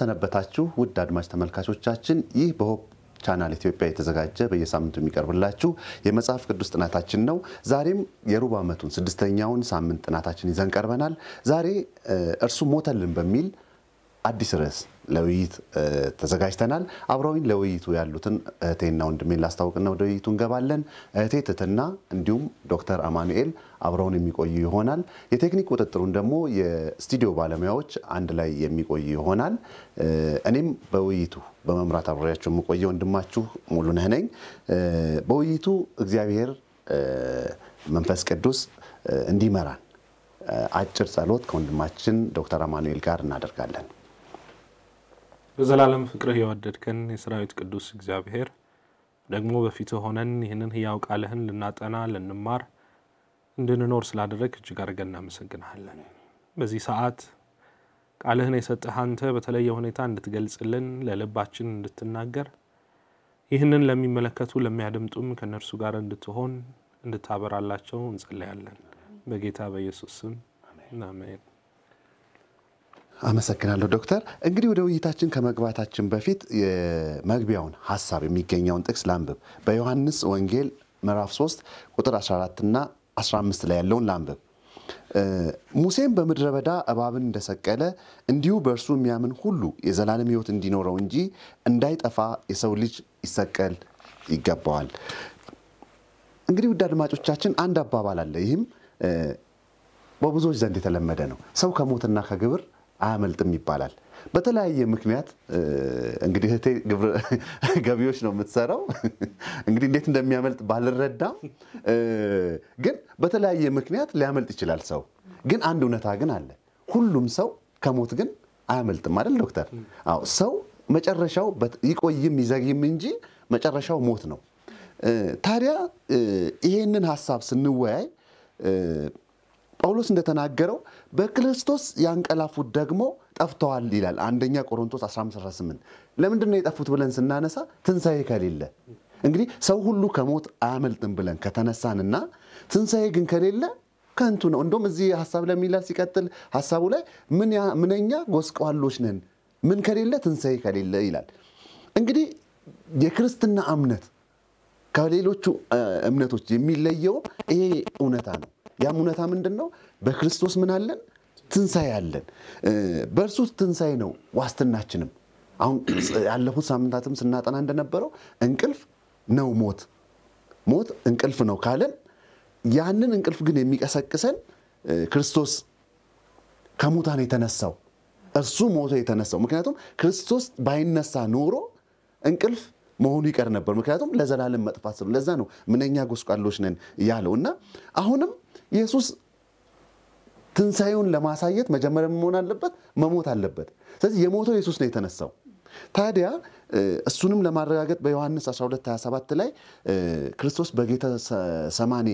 ሰነበታችሁ ውድ አድማጭ ተመልካቾቻችን ይህ በሆፕ ቻናል ኢትዮጵያ የተዘጋጀ በየሳምንቱ የሚቀርብላችሁ የመጽሐፍ ቅዱስ ጥናታችን ነው። ዛሬም የሩብ ዓመቱን ስድስተኛውን ሳምንት ጥናታችን ይዘን ቀርበናል። ዛሬ እርሱ ሞተልን በሚል አዲስ ርዕስ ለውይይት ተዘጋጅተናል። አብረውኝ ለውይይቱ ያሉትን እህቴና ወንድሜን ላስታውቅና ወደ ውይይቱ እንገባለን። እህቴ ትትና እንዲሁም ዶክተር አማኑኤል አብረውን የሚቆዩ ይሆናል። የቴክኒክ ቁጥጥሩን ደግሞ የስቱዲዮ ባለሙያዎች አንድ ላይ የሚቆዩ ይሆናል። እኔም በውይይቱ በመምራት አብሬያቸው የምቆየ ወንድማችሁ ሙሉነህ ነኝ። በውይይቱ እግዚአብሔር መንፈስ ቅዱስ እንዲመራን አጭር ጸሎት ከወንድማችን ዶክተር አማኑኤል ጋር እናደርጋለን። በዘላለም ፍቅርህ የወደድከን የሰራዊት ቅዱስ እግዚአብሔር ደግሞ በፊት ሆነን ይህንን ህያው ቃልህን ልናጠና ልንማር እንድንኖር ስላደረግ እጅግ አድርገን እናመሰግናለን። በዚህ ሰዓት ቃልህን የሰጠህ አንተ በተለየ ሁኔታ እንድትገልጽልን ለልባችን እንድትናገር ይህንን ለሚመለከቱ ለሚያደምጡም ከእነርሱ ጋር እንድትሆን እንድታበራላቸው እንጸለያለን። በጌታ በኢየሱስ ስም አሜን። አመሰግናለሁ ዶክተር። እንግዲህ ወደ ውይይታችን ከመግባታችን በፊት የመግቢያውን ሀሳብ የሚገኘውን ጥቅስ ላንብብ። በዮሐንስ ወንጌል ምዕራፍ 3 ቁጥር 14 እና 15 ላይ ያለውን ላንብብ። ሙሴም በምድረ በዳ እባብን እንደሰቀለ እንዲሁ በእርሱ የሚያምን ሁሉ የዘላለም ህይወት እንዲኖረው እንጂ እንዳይጠፋ የሰው ልጅ ይሰቀል ይገባዋል። እንግዲህ ውድ አድማጮቻችን አንድ አባባል አለ። ይህም በብዙዎች ዘንድ የተለመደ ነው። ሰው ከሞትና ከግብር አያመልጥም ይባላል። በተለያየ ምክንያት እንግዲህ እህቴ ገቢዎች ነው የምትሰራው። እንግዲህ እንዴት እንደሚያመልጥ ባልረዳም፣ ግን በተለያየ ምክንያት ሊያመልጥ ይችላል ሰው። ግን አንድ እውነታ ግን አለ። ሁሉም ሰው ከሞት ግን አያመልጥም አይደል ዶክተር? አዎ ሰው መጨረሻው ይቆይም ይዘግይም እንጂ መጨረሻው ሞት ነው። ታዲያ ይሄንን ሀሳብ ስንወያይ ጳውሎስ እንደተናገረው በክርስቶስ ያንቀላፉት ደግሞ ጠፍተዋል ይላል አንደኛ ቆሮንቶስ 1518 ለምንድን ነው የጠፉት ብለን ስናነሳ ትንሣኤ ከሌለ እንግዲህ ሰው ሁሉ ከሞት አያመልጥም ብለን ከተነሳንና ትንሣኤ ግን ከሌለ ከንቱ ነው እንደም እዚህ ሀሳብ ለሚላል ሲቀጥል ሀሳቡ ላይ ምንኛ ጎስቋሎች ነን ምን ከሌለ ትንሣኤ ከሌለ ይላል እንግዲህ የክርስትና እምነት ከሌሎቹ እምነቶች የሚለየው ይሄ እውነታ ነው ያም እውነታ ምንድን ነው? በክርስቶስ ምን አለን? ትንሣኤ አለን። በእርሱ ትንሣኤ ነው ዋስትናችንም። አሁን ያለፉት ሳምንታትም ስናጠና እንደነበረው እንቅልፍ ነው ሞት፣ ሞት እንቅልፍ ነው ካለን ያንን እንቅልፍ ግን የሚቀሰቅሰን ክርስቶስ ከሙታን የተነሳው እርሱ ሞቶ የተነሳው። ምክንያቱም ክርስቶስ ባይነሳ ኖሮ እንቅልፍ መሆኑ ይቀር ነበር። ምክንያቱም ለዘላለም መጥፋት ስለ ለዛ ነው ምንኛ ጎስቋሎች ነን ያለው እና አሁንም ኢየሱስ ትንሣኤውን ለማሳየት መጀመሪያ መሆን አለበት፣ መሞት አለበት። ስለዚህ የሞተው ኢየሱስ ነው የተነሳው። ታዲያ እሱንም ለማረጋገጥ በዮሐንስ 1227 ላይ ክርስቶስ በጌተ ሰማኔ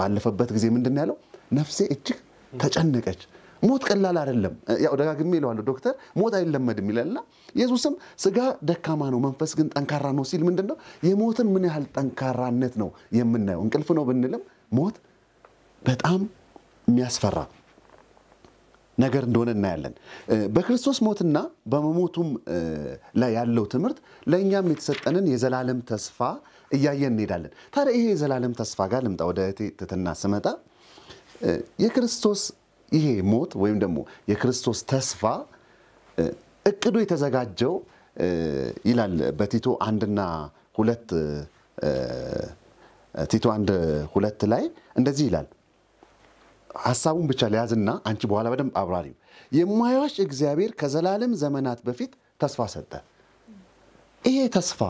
ባለፈበት ጊዜ ምንድን ያለው? ነፍሴ እጅግ ተጨነቀች። ሞት ቀላል አይደለም። ያው ደጋግሜ ይለዋለ ዶክተር ሞት አይለመድም ይላልና ኢየሱስም ስጋ ደካማ ነው፣ መንፈስ ግን ጠንካራ ነው ሲል ምንድን ነው የሞትን ምን ያህል ጠንካራነት ነው የምናየው። እንቅልፍ ነው ብንልም ሞት በጣም የሚያስፈራ ነገር እንደሆነ እናያለን። በክርስቶስ ሞትና በመሞቱም ላይ ያለው ትምህርት ለእኛም የተሰጠንን የዘላለም ተስፋ እያየን እንሄዳለን። ታዲያ ይሄ የዘላለም ተስፋ ጋር ልምጣ። ወደ እህቴ ትትና ስመጣ የክርስቶስ ይሄ ሞት ወይም ደግሞ የክርስቶስ ተስፋ እቅዱ የተዘጋጀው ይላል በቲቶ አንድና ሁለት ቲቶ አንድ ሁለት ላይ እንደዚህ ይላል ሀሳቡን ብቻ ለያዝና አንቺ በኋላ በደንብ አብራሪው። የማይዋሽ እግዚአብሔር ከዘላለም ዘመናት በፊት ተስፋ ሰጠ። ይሄ ተስፋ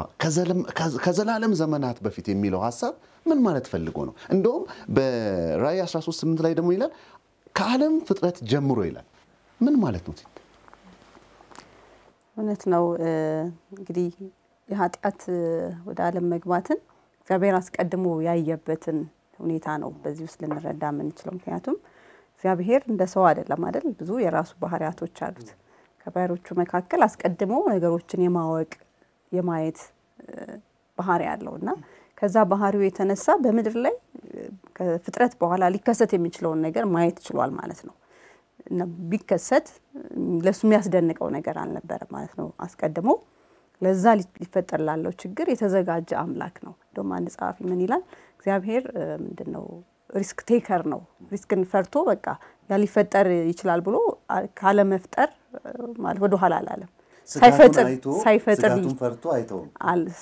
ከዘላለም ዘመናት በፊት የሚለው ሀሳብ ምን ማለት ፈልጎ ነው? እንደውም በራእይ 138 ላይ ደግሞ ይላል ከዓለም ፍጥረት ጀምሮ ይላል። ምን ማለት ነው? እውነት ነው እንግዲህ የኃጢአት ወደ ዓለም መግባትን እግዚአብሔር አስቀድሞ ያየበትን ሁኔታ ነው በዚህ ውስጥ ልንረዳ የምንችለው። ምክንያቱም እግዚአብሔር እንደ ሰው አይደለም አይደል? ብዙ የራሱ ባህሪያቶች አሉት። ከባህሪዎቹ መካከል አስቀድሞ ነገሮችን የማወቅ የማየት ባህሪ አለው እና ከዛ ባህሪው የተነሳ በምድር ላይ ከፍጥረት በኋላ ሊከሰት የሚችለውን ነገር ማየት ችሏል ማለት ነው። ቢከሰት ለሱ የሚያስደንቀው ነገር አልነበረም ማለት ነው። አስቀድሞ ለዛ ሊፈጠር ላለው ችግር የተዘጋጀ አምላክ ነው። እንደውም አንድ ጸሐፊ ምን ይላል? እግዚአብሔር ምንድን ነው ሪስክ ቴከር ነው። ሪስክን ፈርቶ በቃ ያ ሊፈጠር ይችላል ብሎ ካለመፍጠር ማለት ወደ ኋላ አላለም።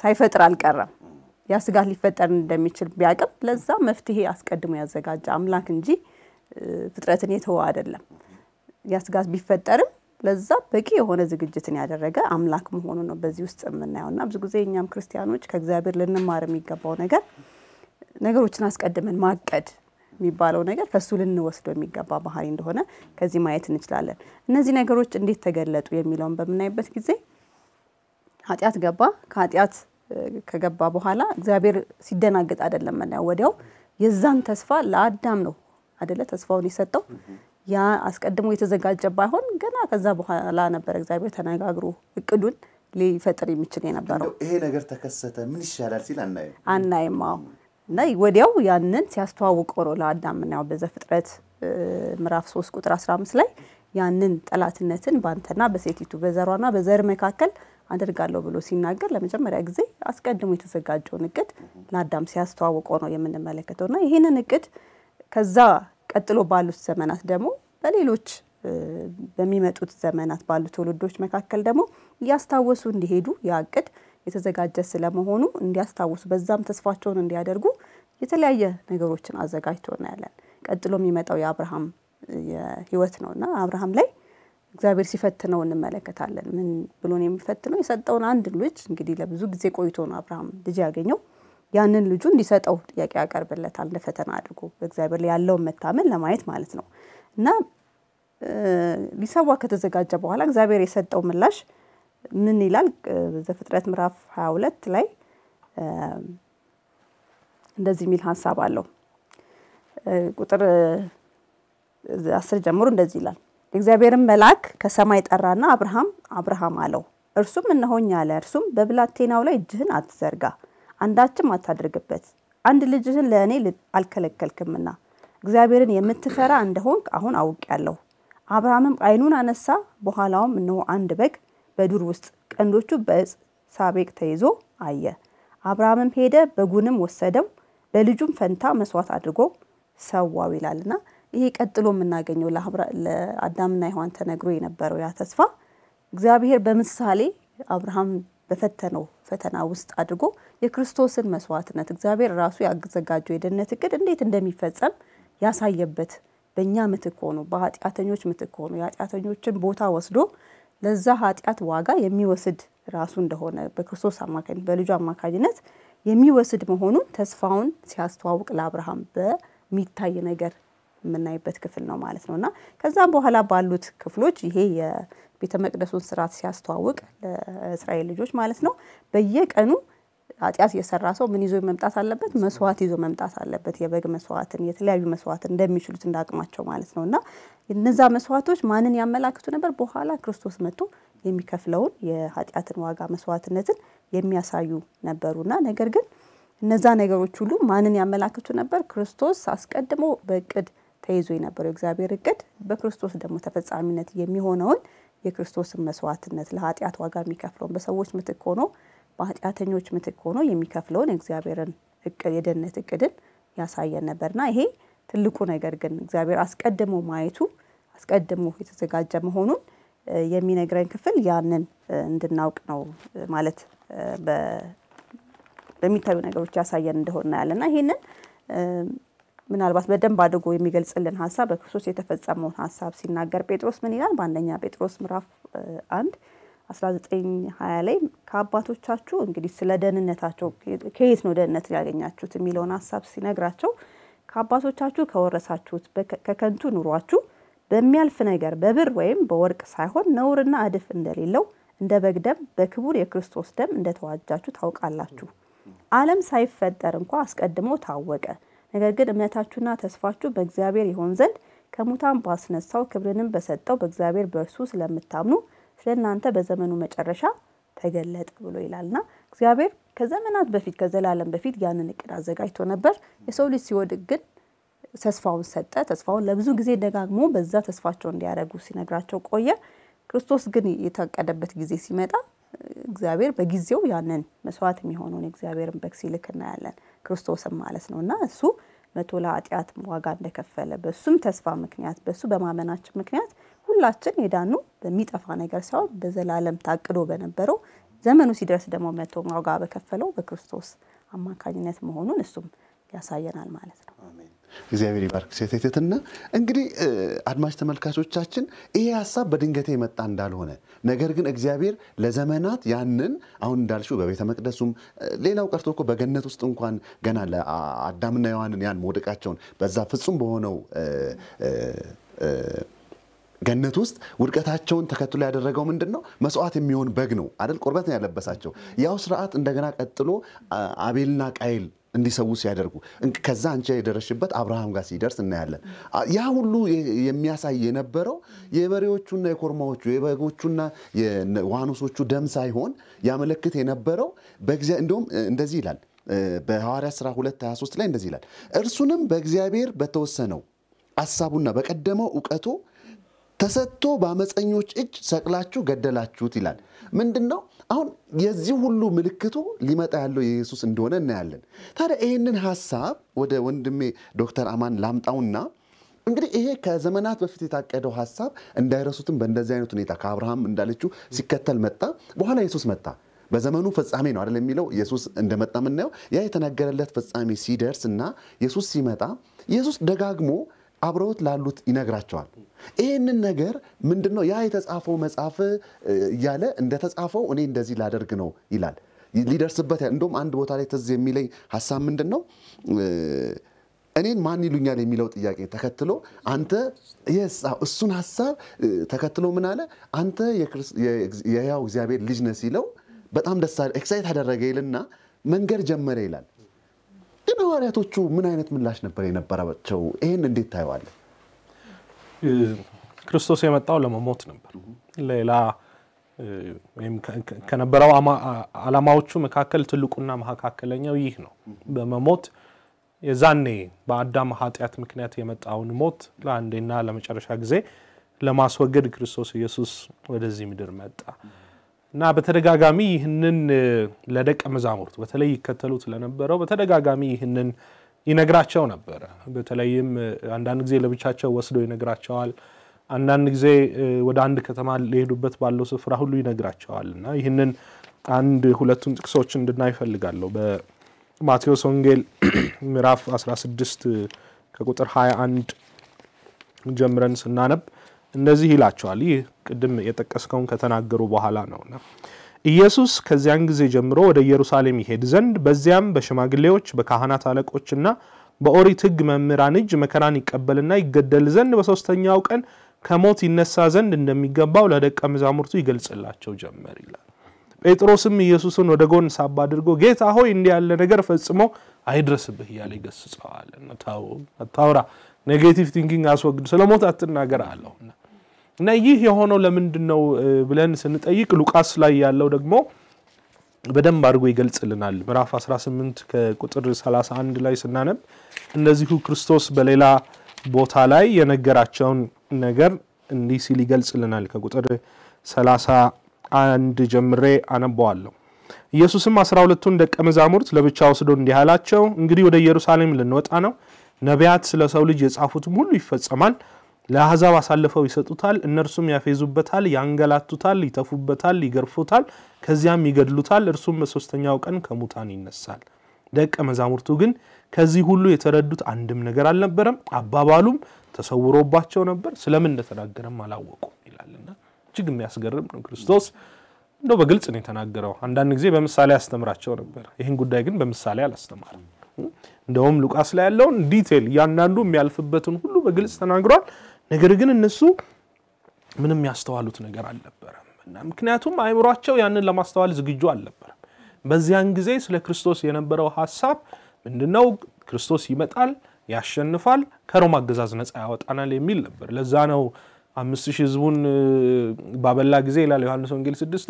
ሳይፈጥር አልቀረም። ያ ስጋት ሊፈጠር እንደሚችል ቢያቅም ለዛ መፍትሄ አስቀድሞ ያዘጋጀ አምላክ እንጂ ፍጥረትን የተወ አይደለም። ያ ስጋት ቢፈጠርም ለዛ በቂ የሆነ ዝግጅትን ያደረገ አምላክ መሆኑ ነው በዚህ ውስጥ የምናየው እና ብዙ ጊዜ እኛም ክርስቲያኖች ከእግዚአብሔር ልንማር የሚገባው ነገር ነገሮችን አስቀድመን ማቀድ የሚባለው ነገር ከሱ ልንወስደው የሚገባ ባህሪ እንደሆነ ከዚህ ማየት እንችላለን። እነዚህ ነገሮች እንዴት ተገለጡ የሚለውን በምናይበት ጊዜ ኃጢአት ገባ። ከኃጢአት ከገባ በኋላ እግዚአብሔር ሲደናገጥ አይደለም ምናየው፣ ወዲያው የዛን ተስፋ ለአዳም ነው አደለ ተስፋውን የሰጠው። ያ አስቀድሞ የተዘጋጀ ባይሆን ገና ከዛ በኋላ ነበር እግዚአብሔር ተነጋግሮ እቅዱን ሊፈጥር የሚችል የነበረው። ይሄ ነገር ተከሰተ ምን ይሻላል ሲል አናይም አናይም እና ወዲያው ያንን ሲያስተዋውቀው ነው ለአዳምና በዘፍጥረት ምዕራፍ 3 ቁጥር 15 ላይ ያንን ጠላትነትን ባንተና በሴቲቱ በዘሯና በዘር መካከል አደርጋለሁ ብሎ ሲናገር ለመጀመሪያ ጊዜ አስቀድሞ የተዘጋጀውን እቅድ ለአዳም ሲያስተዋውቀው ነው የምንመለከተው እና ይህንን እቅድ ከዛ ቀጥሎ ባሉት ዘመናት ደግሞ በሌሎች በሚመጡት ዘመናት ባሉ ትውልዶች መካከል ደግሞ እያስታወሱ እንዲሄዱ ያ እቅድ የተዘጋጀ ስለመሆኑ እንዲያስታውሱ በዛም ተስፋቸውን እንዲያደርጉ የተለያየ ነገሮችን አዘጋጅቶ እናያለን። ቀጥሎ የሚመጣው የአብርሃም ህይወት ነው እና አብርሃም ላይ እግዚአብሔር ሲፈትነው እንመለከታለን። ምን ብሎ ነው የሚፈትነው? የሰጠውን አንድ ልጅ እንግዲህ ለብዙ ጊዜ ቆይቶ ነው አብርሃም ልጅ ያገኘው። ያንን ልጁ እንዲሰጠው ጥያቄ ያቀርብለታል፣ እንደ ፈተና አድርጎ በእግዚአብሔር ላይ ያለውን መታመን ለማየት ማለት ነው እና ሊሰዋ ከተዘጋጀ በኋላ እግዚአብሔር የሰጠው ምላሽ ምን ይላል ዘፍጥረት ምዕራፍ 22 ላይ እንደዚህ የሚል ሀሳብ አለው። ቁጥር አስር ጀምሮ እንደዚህ ይላል። እግዚአብሔርን መልአክ ከሰማይ ጠራና አብርሃም አብርሃም አለው። እርሱም እነሆኝ አለ። እርሱም በብላቴናው ላይ እጅህን አትዘርጋ፣ አንዳችም አታድርግበት፣ አንድ ልጅህን ለእኔ አልከለከልክምና እግዚአብሔርን የምትፈራ እንደሆንክ አሁን አውቄአለሁ። አብርሃምም ዓይኑን አነሳ፣ በኋላውም እነሆ አንድ በግ በዱር ውስጥ ቀንዶቹ በእጽ ሳቤቅ ተይዞ አየ። አብርሃምም ሄደ በጉንም ወሰደው በልጁም ፈንታ መስዋዕት አድርጎ ሰዋው ይላልና ይሄ ቀጥሎ የምናገኘው ለአዳምና ሔዋን ተነግሮ የነበረው ያ ተስፋ እግዚአብሔር በምሳሌ አብርሃም በፈተነው ፈተና ውስጥ አድርጎ የክርስቶስን መስዋዕትነት እግዚአብሔር ራሱ ያዘጋጀው የድነት እቅድ እንዴት እንደሚፈጸም ያሳየበት በእኛ ምትክ ሆኖ በኃጢአተኞች ምትክ ሆኖ የኃጢአተኞችን ቦታ ወስዶ ለዛ ኃጢአት ዋጋ የሚወስድ ራሱ እንደሆነ በክርስቶስ አማካኝነት በልጁ አማካኝነት የሚወስድ መሆኑን ተስፋውን ሲያስተዋውቅ ለአብርሃም በሚታይ ነገር የምናይበት ክፍል ነው ማለት ነው እና ከዛም በኋላ ባሉት ክፍሎች ይሄ የቤተ መቅደሱን ስርዓት ሲያስተዋውቅ ለእስራኤል ልጆች ማለት ነው በየቀኑ ኃጢአት የሰራ ሰው ምን ይዞ መምጣት አለበት? መስዋዕት ይዞ መምጣት አለበት። የበግ መስዋዕትን፣ የተለያዩ መስዋዕትን እንደሚችሉት እንዳቅማቸው ማለት ነው። እና እነዛ መስዋዕቶች ማንን ያመላክቱ ነበር? በኋላ ክርስቶስ መጥቶ የሚከፍለውን የኃጢአትን ዋጋ መስዋዕትነትን የሚያሳዩ ነበሩና ነገር ግን እነዛ ነገሮች ሁሉ ማንን ያመላክቱ ነበር? ክርስቶስ አስቀድሞ በእቅድ ተይዞ የነበረው የእግዚአብሔር እቅድ በክርስቶስ ደግሞ ተፈጻሚነት የሚሆነውን የክርስቶስን መስዋዕትነት ለኃጢአት ዋጋ የሚከፍለውን በሰዎች ምትክ ሆኖ በኃጢአተኞች ምትክ ሆኖ የሚከፍለውን የእግዚአብሔርን የደህንነት እቅድን ያሳየን ነበርና ይሄ ትልቁ ነገር ግን እግዚአብሔር አስቀድሞ ማየቱ አስቀድሞ የተዘጋጀ መሆኑን የሚነግረን ክፍል ያንን እንድናውቅ ነው ማለት በሚታዩ ነገሮች ያሳየን እንደሆን እናያለና ይህንን ምናልባት በደንብ አድርጎ የሚገልጽልን ሀሳብ በክርስቶስ የተፈጸመውን ሀሳብ ሲናገር ጴጥሮስ ምን ይላል? በአንደኛ ጴጥሮስ ምዕራፍ አንድ 1920 ላይ ከአባቶቻችሁ እንግዲህ ስለ ደህንነታቸው ከየት ነው ደህንነት ያገኛችሁት የሚለውን ሀሳብ ሲነግራቸው ከአባቶቻችሁ ከወረሳችሁት ከከንቱ ኑሯችሁ በሚያልፍ ነገር በብር ወይም በወርቅ ሳይሆን ነውርና እድፍ እንደሌለው እንደ በግ ደም በክቡር የክርስቶስ ደም እንደተዋጃችሁ ታውቃላችሁ። ዓለም ሳይፈጠር እንኳ አስቀድሞ ታወቀ። ነገር ግን እምነታችሁና ተስፋችሁ በእግዚአብሔር ይሆን ዘንድ ከሙታን ባስነሳው ክብርንም በሰጠው በእግዚአብሔር በእርሱ ስለምታምኑ ስለ እናንተ በዘመኑ መጨረሻ ተገለጠ ብሎ ይላልና እግዚአብሔር ከዘመናት በፊት ከዘላለም በፊት ያንን እቅድ አዘጋጅቶ ነበር። የሰው ልጅ ሲወድቅ ግን ተስፋውን ሰጠ። ተስፋውን ለብዙ ጊዜ ደጋግሞ በዛ ተስፋቸው እንዲያደርጉ ሲነግራቸው ቆየ። ክርስቶስ ግን የታቀደበት ጊዜ ሲመጣ እግዚአብሔር በጊዜው ያንን መስዋዕት የሚሆነውን የእግዚአብሔርን በግ ሲልክ እናያለን። ክርስቶስም ማለት ነው እና እሱ መቶ ለኃጢአት ዋጋ እንደከፈለ በሱም ተስፋ ምክንያት በሱ በማመናችን ምክንያት ሁላችን የዳኑ በሚጠፋ ነገር ሳይሆን በዘላለም ታቅዶ በነበረው ዘመኑ ሲደርስ ደግሞ መቶ ዋጋ በከፈለው በክርስቶስ አማካኝነት መሆኑን እሱም ያሳየናል ማለት ነው። እግዚአብሔር ይባርክ ሴቴትትና እንግዲህ አድማጭ ተመልካቾቻችን ይሄ ሀሳብ በድንገቴ የመጣ እንዳልሆነ ነገር ግን እግዚአብሔር ለዘመናት ያንን አሁን እንዳልሽው በቤተ መቅደሱም ሌላው ቀርቶ እኮ በገነት ውስጥ እንኳን ገና ለአዳምና ሔዋንን ያን መውደቃቸውን በዛ ፍጹም በሆነው ገነት ውስጥ ውድቀታቸውን ተከትሎ ያደረገው ምንድን ነው? መስዋዕት የሚሆን በግ ነው አይደል? ቁርበት ነው ያለበሳቸው። ያው ስርዓት እንደገና ቀጥሎ አቤልና ቃይል እንዲሰው ሲያደርጉ ከዛ አንቺ የደረሽበት አብርሃም ጋር ሲደርስ እናያለን። ያ ሁሉ የሚያሳይ የነበረው የበሬዎቹና የኮርማዎቹ የበጎቹና የዋኖሶቹ ደም ሳይሆን ያመለክት የነበረው እንዲሁም እንደዚህ ይላል በሐዋርያ ሥራ 2 23 ላይ እንደዚህ ይላል እርሱንም በእግዚአብሔር በተወሰነው አሳቡና በቀደመው እውቀቱ ተሰጥቶ በአመፀኞች እጅ ሰቅላችሁ ገደላችሁት ይላል። ምንድን ነው አሁን የዚህ ሁሉ ምልክቱ ሊመጣ ያለው የኢየሱስ እንደሆነ እናያለን። ታዲያ ይህንን ሀሳብ ወደ ወንድሜ ዶክተር አማን ላምጣውና እንግዲህ ይሄ ከዘመናት በፊት የታቀደው ሀሳብ እንዳይረሱትም በእንደዚህ አይነት ሁኔታ ከአብርሃም እንዳለችው ሲከተል መጣ። በኋላ ኢየሱስ መጣ። በዘመኑ ፍጻሜ ነው አይደል የሚለው ኢየሱስ እንደመጣ የምናየው ያ የተነገረለት ፍጻሜ ሲደርስ እና ኢየሱስ ሲመጣ ኢየሱስ ደጋግሞ አብረውት ላሉት ይነግራቸዋል። ይህንን ነገር ምንድን ነው ያ የተጻፈው መጽሐፍ እያለ እንደተጻፈው እኔ እንደዚህ ላደርግ ነው ይላል። ሊደርስበት እንደውም አንድ ቦታ ላይ ትዝ የሚለኝ ሀሳብ ምንድን ነው እኔን ማን ይሉኛል የሚለው ጥያቄ ተከትሎ አንተ እሱን ሀሳብ ተከትሎ ምን አለ አንተ የህያው እግዚአብሔር ልጅ ነህ ሲለው በጣም ደስ ኤክሳይት አደረገ ይልና መንገድ ጀመረ ይላል ግን ሐዋርያቶቹ ምን አይነት ምላሽ ነበር የነበራቸው? ይህን እንዴት ታየዋለን? ክርስቶስ የመጣው ለመሞት ነበር። ሌላ ወይም ከነበረው ዓላማዎቹ መካከል ትልቁና መካከለኛው ይህ ነው። በመሞት የዛኔ በአዳም ኃጢአት ምክንያት የመጣውን ሞት ለአንዴና ለመጨረሻ ጊዜ ለማስወገድ ክርስቶስ ኢየሱስ ወደዚህ ምድር መጣ። እና በተደጋጋሚ ይህንን ለደቀ መዛሙርት በተለይ ይከተሉት ለነበረው በተደጋጋሚ ይህንን ይነግራቸው ነበረ። በተለይም አንዳንድ ጊዜ ለብቻቸው ወስዶ ይነግራቸዋል። አንዳንድ ጊዜ ወደ አንድ ከተማ ሊሄዱበት ባለው ስፍራ ሁሉ ይነግራቸዋል እና ይህንን አንድ ሁለቱን ጥቅሶች እንድናይ እፈልጋለሁ። በማቴዎስ ወንጌል ምዕራፍ 16 ከቁጥር 21 ጀምረን ስናነብ እንደዚህ ይላቸዋል። ይህ ቅድም የጠቀስከውን ከተናገሩ በኋላ ነውና ኢየሱስ ከዚያን ጊዜ ጀምሮ ወደ ኢየሩሳሌም ይሄድ ዘንድ በዚያም በሽማግሌዎች በካህናት አለቆችና በኦሪት ሕግ መምህራን እጅ መከራን ይቀበልና ይገደል ዘንድ በሶስተኛው ቀን ከሞት ይነሳ ዘንድ እንደሚገባው ለደቀ መዛሙርቱ ይገልጽላቸው ጀመር ይላል። ጴጥሮስም ኢየሱስን ወደ ጎን ሳብ አድርጎ ጌታ ሆይ እንዲህ ያለ ነገር ፈጽሞ አይድረስብህ እያለ ይገስጸዋል። አታውራ፣ ኔጌቲቭ ቲንኪንግ አስወግድ፣ ስለ ሞት አትናገር አለውና እና ይህ የሆነው ለምንድን ነው ብለን ስንጠይቅ ሉቃስ ላይ ያለው ደግሞ በደንብ አድርጎ ይገልጽልናል። ምዕራፍ 18 ከቁጥር 31 ላይ ስናነብ እንደዚሁ ክርስቶስ በሌላ ቦታ ላይ የነገራቸውን ነገር እንዲህ ሲል ይገልጽልናል። ከቁጥር 31 ጀምሬ አነበዋለሁ። ኢየሱስም አስራ ሁለቱን ደቀ መዛሙርት ለብቻ ወስዶ እንዲህ አላቸው፣ እንግዲህ ወደ ኢየሩሳሌም ልንወጣ ነው። ነቢያት ስለ ሰው ልጅ የጻፉትም ሁሉ ይፈጸማል ለአሕዛብ አሳልፈው ይሰጡታል፣ እነርሱም ያፌዙበታል፣ ያንገላቱታል፣ ይተፉበታል፣ ይገርፉታል፣ ከዚያም ይገድሉታል። እርሱም በሶስተኛው ቀን ከሙታን ይነሳል። ደቀ መዛሙርቱ ግን ከዚህ ሁሉ የተረዱት አንድም ነገር አልነበረም፣ አባባሉም ተሰውሮባቸው ነበር። ስለምን እንደተናገረም አላወቁም ይላልና እጅግ የሚያስገርም ነው። ክርስቶስ እንደው በግልጽ ነው የተናገረው። አንዳንድ ጊዜ በምሳሌ ያስተምራቸው ነበር። ይህን ጉዳይ ግን በምሳሌ አላስተማርም። እንደውም ሉቃስ ላይ ያለውን ዲቴል እያንዳንዱ የሚያልፍበትን ሁሉ በግልጽ ተናግሯል። ነገር ግን እነሱ ምንም ያስተዋሉት ነገር አልነበረም እና ምክንያቱም አይምሯቸው ያንን ለማስተዋል ዝግጁ አልነበረም። በዚያን ጊዜ ስለ ክርስቶስ የነበረው ሀሳብ ምንድነው? ክርስቶስ ይመጣል፣ ያሸንፋል፣ ከሮም አገዛዝ ነፃ ያወጣናል የሚል ነበር። ለዛ ነው አምስት ሺህ ህዝቡን ባበላ ጊዜ ይላል ዮሐንስ ወንጌል ስድስት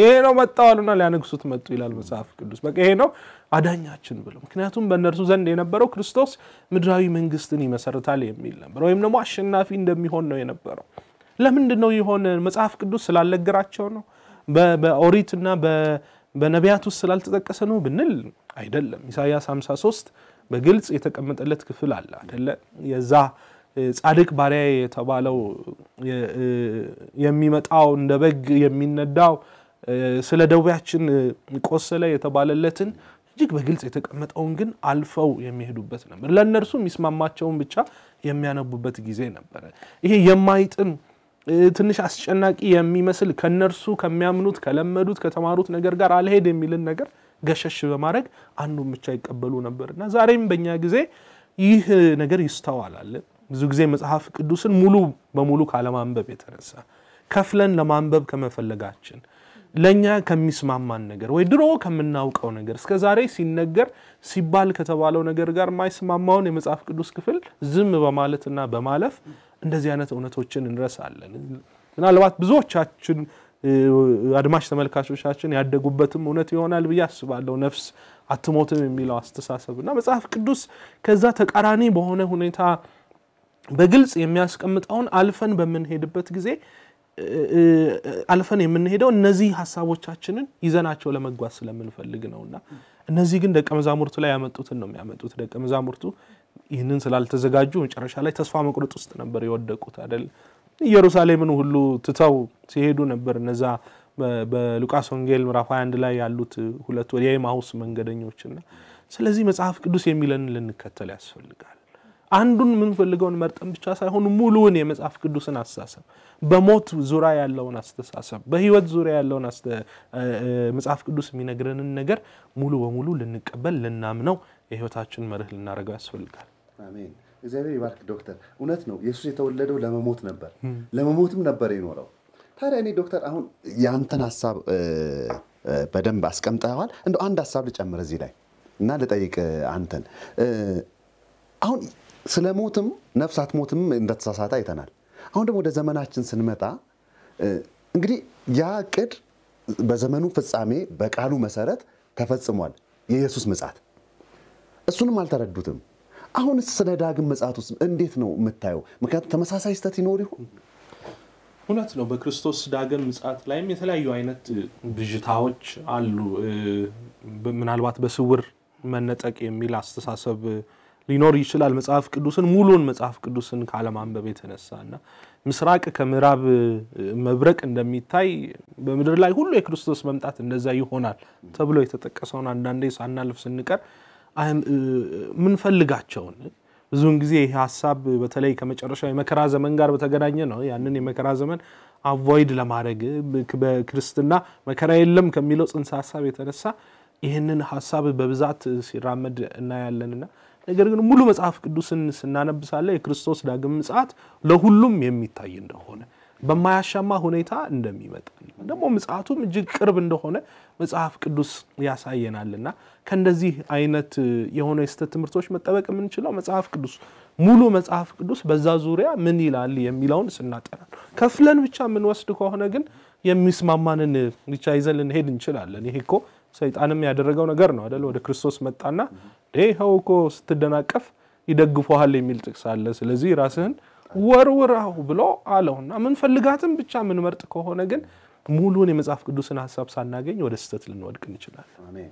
ይሄ ነው መጣዋሉና ሊያነግሱት መጡ ይላል መጽሐፍ ቅዱስ። በቃ ይሄ ነው አዳኛችን ብሎ ምክንያቱም በእነርሱ ዘንድ የነበረው ክርስቶስ ምድራዊ መንግስትን ይመሰርታል የሚል ነበር፣ ወይም ደግሞ አሸናፊ እንደሚሆን ነው የነበረው። ለምንድን ነው የሆነ መጽሐፍ ቅዱስ ስላልነገራቸው ነው በኦሪትና በነቢያት ውስጥ ስላልተጠቀሰ ነው ብንል አይደለም። ኢሳያስ 53 በግልጽ የተቀመጠለት ክፍል አለ አደለ? የዛ ጻድቅ ባሪያ የተባለው የሚመጣው እንደ በግ የሚነዳው ስለ ደዌያችን ቆሰለ የተባለለትን እጅግ በግልጽ የተቀመጠውን ግን አልፈው የሚሄዱበት ነበር። ለእነርሱ የሚስማማቸውን ብቻ የሚያነቡበት ጊዜ ነበረ። ይሄ የማይጥም ትንሽ አስጨናቂ የሚመስል ከነርሱ ከሚያምኑት ከለመዱት ከተማሩት ነገር ጋር አልሄድ የሚልን ነገር ገሸሽ በማድረግ አንዱን ብቻ ይቀበሉ ነበር እና ዛሬም በእኛ ጊዜ ይህ ነገር ይስተዋላል። ብዙ ጊዜ መጽሐፍ ቅዱስን ሙሉ በሙሉ ካለማንበብ የተነሳ ከፍለን ለማንበብ ከመፈለጋችን ለእኛ ከሚስማማን ነገር ወይ ድሮ ከምናውቀው ነገር እስከ ዛሬ ሲነገር ሲባል ከተባለው ነገር ጋር የማይስማማውን የመጽሐፍ ቅዱስ ክፍል ዝም በማለትና በማለፍ እንደዚህ አይነት እውነቶችን እንረሳለን። ምናልባት ብዙዎቻችን አድማሽ ተመልካቾቻችን ያደጉበትም እውነት ይሆናል ብዬ አስባለሁ። ነፍስ አትሞትም የሚለው አስተሳሰብ እና መጽሐፍ ቅዱስ ከዛ ተቃራኒ በሆነ ሁኔታ በግልጽ የሚያስቀምጠውን አልፈን በምንሄድበት ጊዜ አልፈን የምንሄደው እነዚህ ሀሳቦቻችንን ይዘናቸው ለመጓዝ ስለምንፈልግ ነውና እነዚህ ግን ደቀ መዛሙርቱ ላይ ያመጡትን ነው የሚያመጡት። ደቀ መዛሙርቱ ይህንን ስላልተዘጋጁ መጨረሻ ላይ ተስፋ መቁረጥ ውስጥ ነበር የወደቁት አይደል? ኢየሩሳሌምን ሁሉ ትተው ሲሄዱ ነበር እነዛ በሉቃስ ወንጌል ምዕራፍ 21 ላይ ያሉት ሁለት የኤማሁስ መንገደኞችና። ስለዚህ መጽሐፍ ቅዱስ የሚለን ልንከተል ያስፈልጋል። አንዱን የምንፈልገውን መርጠን ብቻ ሳይሆን ሙሉውን የመጽሐፍ ቅዱስን አስተሳሰብ፣ በሞት ዙሪያ ያለውን አስተሳሰብ፣ በህይወት ዙሪያ ያለውን መጽሐፍ ቅዱስ የሚነግረንን ነገር ሙሉ በሙሉ ልንቀበል ልናምነው፣ የህይወታችን መርህ ልናደርገው ያስፈልጋል። አሜን። እግዚአብሔር ይባርክ ዶክተር። እውነት ነው። ኢየሱስ የተወለደው ለመሞት ነበር፣ ለመሞትም ነበር የኖረው። ታዲያ እኔ ዶክተር አሁን የአንተን ሀሳብ በደንብ አስቀምጠዋል። እንደ አንድ ሀሳብ ልጨምር እዚህ ላይ እና ልጠይቅ አንተን አሁን ስለ ሞትም ነፍስ አትሞትም እንደተሳሳተ አይተናል። አሁን ደግሞ ወደ ዘመናችን ስንመጣ እንግዲህ ያ ቅድ በዘመኑ ፍጻሜ በቃሉ መሰረት ተፈጽሟል። የኢየሱስ ምጻት እሱንም አልተረዱትም። አሁን ስለ ዳግም ምጻት ውስጥ እንዴት ነው የምታየው? ምክንያቱም ተመሳሳይ ስተት ይኖር ይሁን እውነት ነው። በክርስቶስ ዳግም ምጻት ላይም የተለያዩ አይነት ብዥታዎች አሉ። ምናልባት በስውር መነጠቅ የሚል አስተሳሰብ ሊኖር ይችላል። መጽሐፍ ቅዱስን ሙሉን መጽሐፍ ቅዱስን ካለማንበብ የተነሳ እና ምስራቅ ከምዕራብ መብረቅ እንደሚታይ በምድር ላይ ሁሉ የክርስቶስ መምጣት እንደዛ ይሆናል ተብሎ የተጠቀሰውን አንዳንዴ ሳናልፍ ስንቀር ምንፈልጋቸውን ብዙውን ጊዜ ይህ ሀሳብ በተለይ ከመጨረሻ የመከራ ዘመን ጋር በተገናኘ ነው። ያንን የመከራ ዘመን አቮይድ ለማድረግ በክርስትና መከራ የለም ከሚለው ጽንሰ ሀሳብ የተነሳ ይህንን ሀሳብ በብዛት ሲራመድ እናያለንና ነገር ግን ሙሉ መጽሐፍ ቅዱስን ስናነብሳለ የክርስቶስ ዳግም ምጽአት ለሁሉም የሚታይ እንደሆነ በማያሻማ ሁኔታ እንደሚመጣ ደግሞ ምጽአቱም እጅግ ቅርብ እንደሆነ መጽሐፍ ቅዱስ ያሳየናልና ከእንደዚህ አይነት የሆነ የስተት ትምህርቶች መጠበቅ የምንችለው መጽሐፍ ቅዱስ ሙሉ መጽሐፍ ቅዱስ በዛ ዙሪያ ምን ይላል የሚለውን ስናጠና ከፍለን ብቻ የምንወስድ ከሆነ ግን የሚስማማንን ብቻ ይዘን ልንሄድ እንችላለን። ይሄ ሰይጣንም ያደረገው ነገር ነው አይደል? ወደ ክርስቶስ መጣና ይኸው እኮ ስትደናቀፍ ይደግፈሃል የሚል ጥቅስ አለ። ስለዚህ ራስህን ወርውራው ብሎ አለውና ምንፈልጋትም ብቻ ምንመርጥ ከሆነ ግን ሙሉን የመጽሐፍ ቅዱስን ሀሳብ ሳናገኝ ወደ ስህተት ልንወድቅ እንችላለን።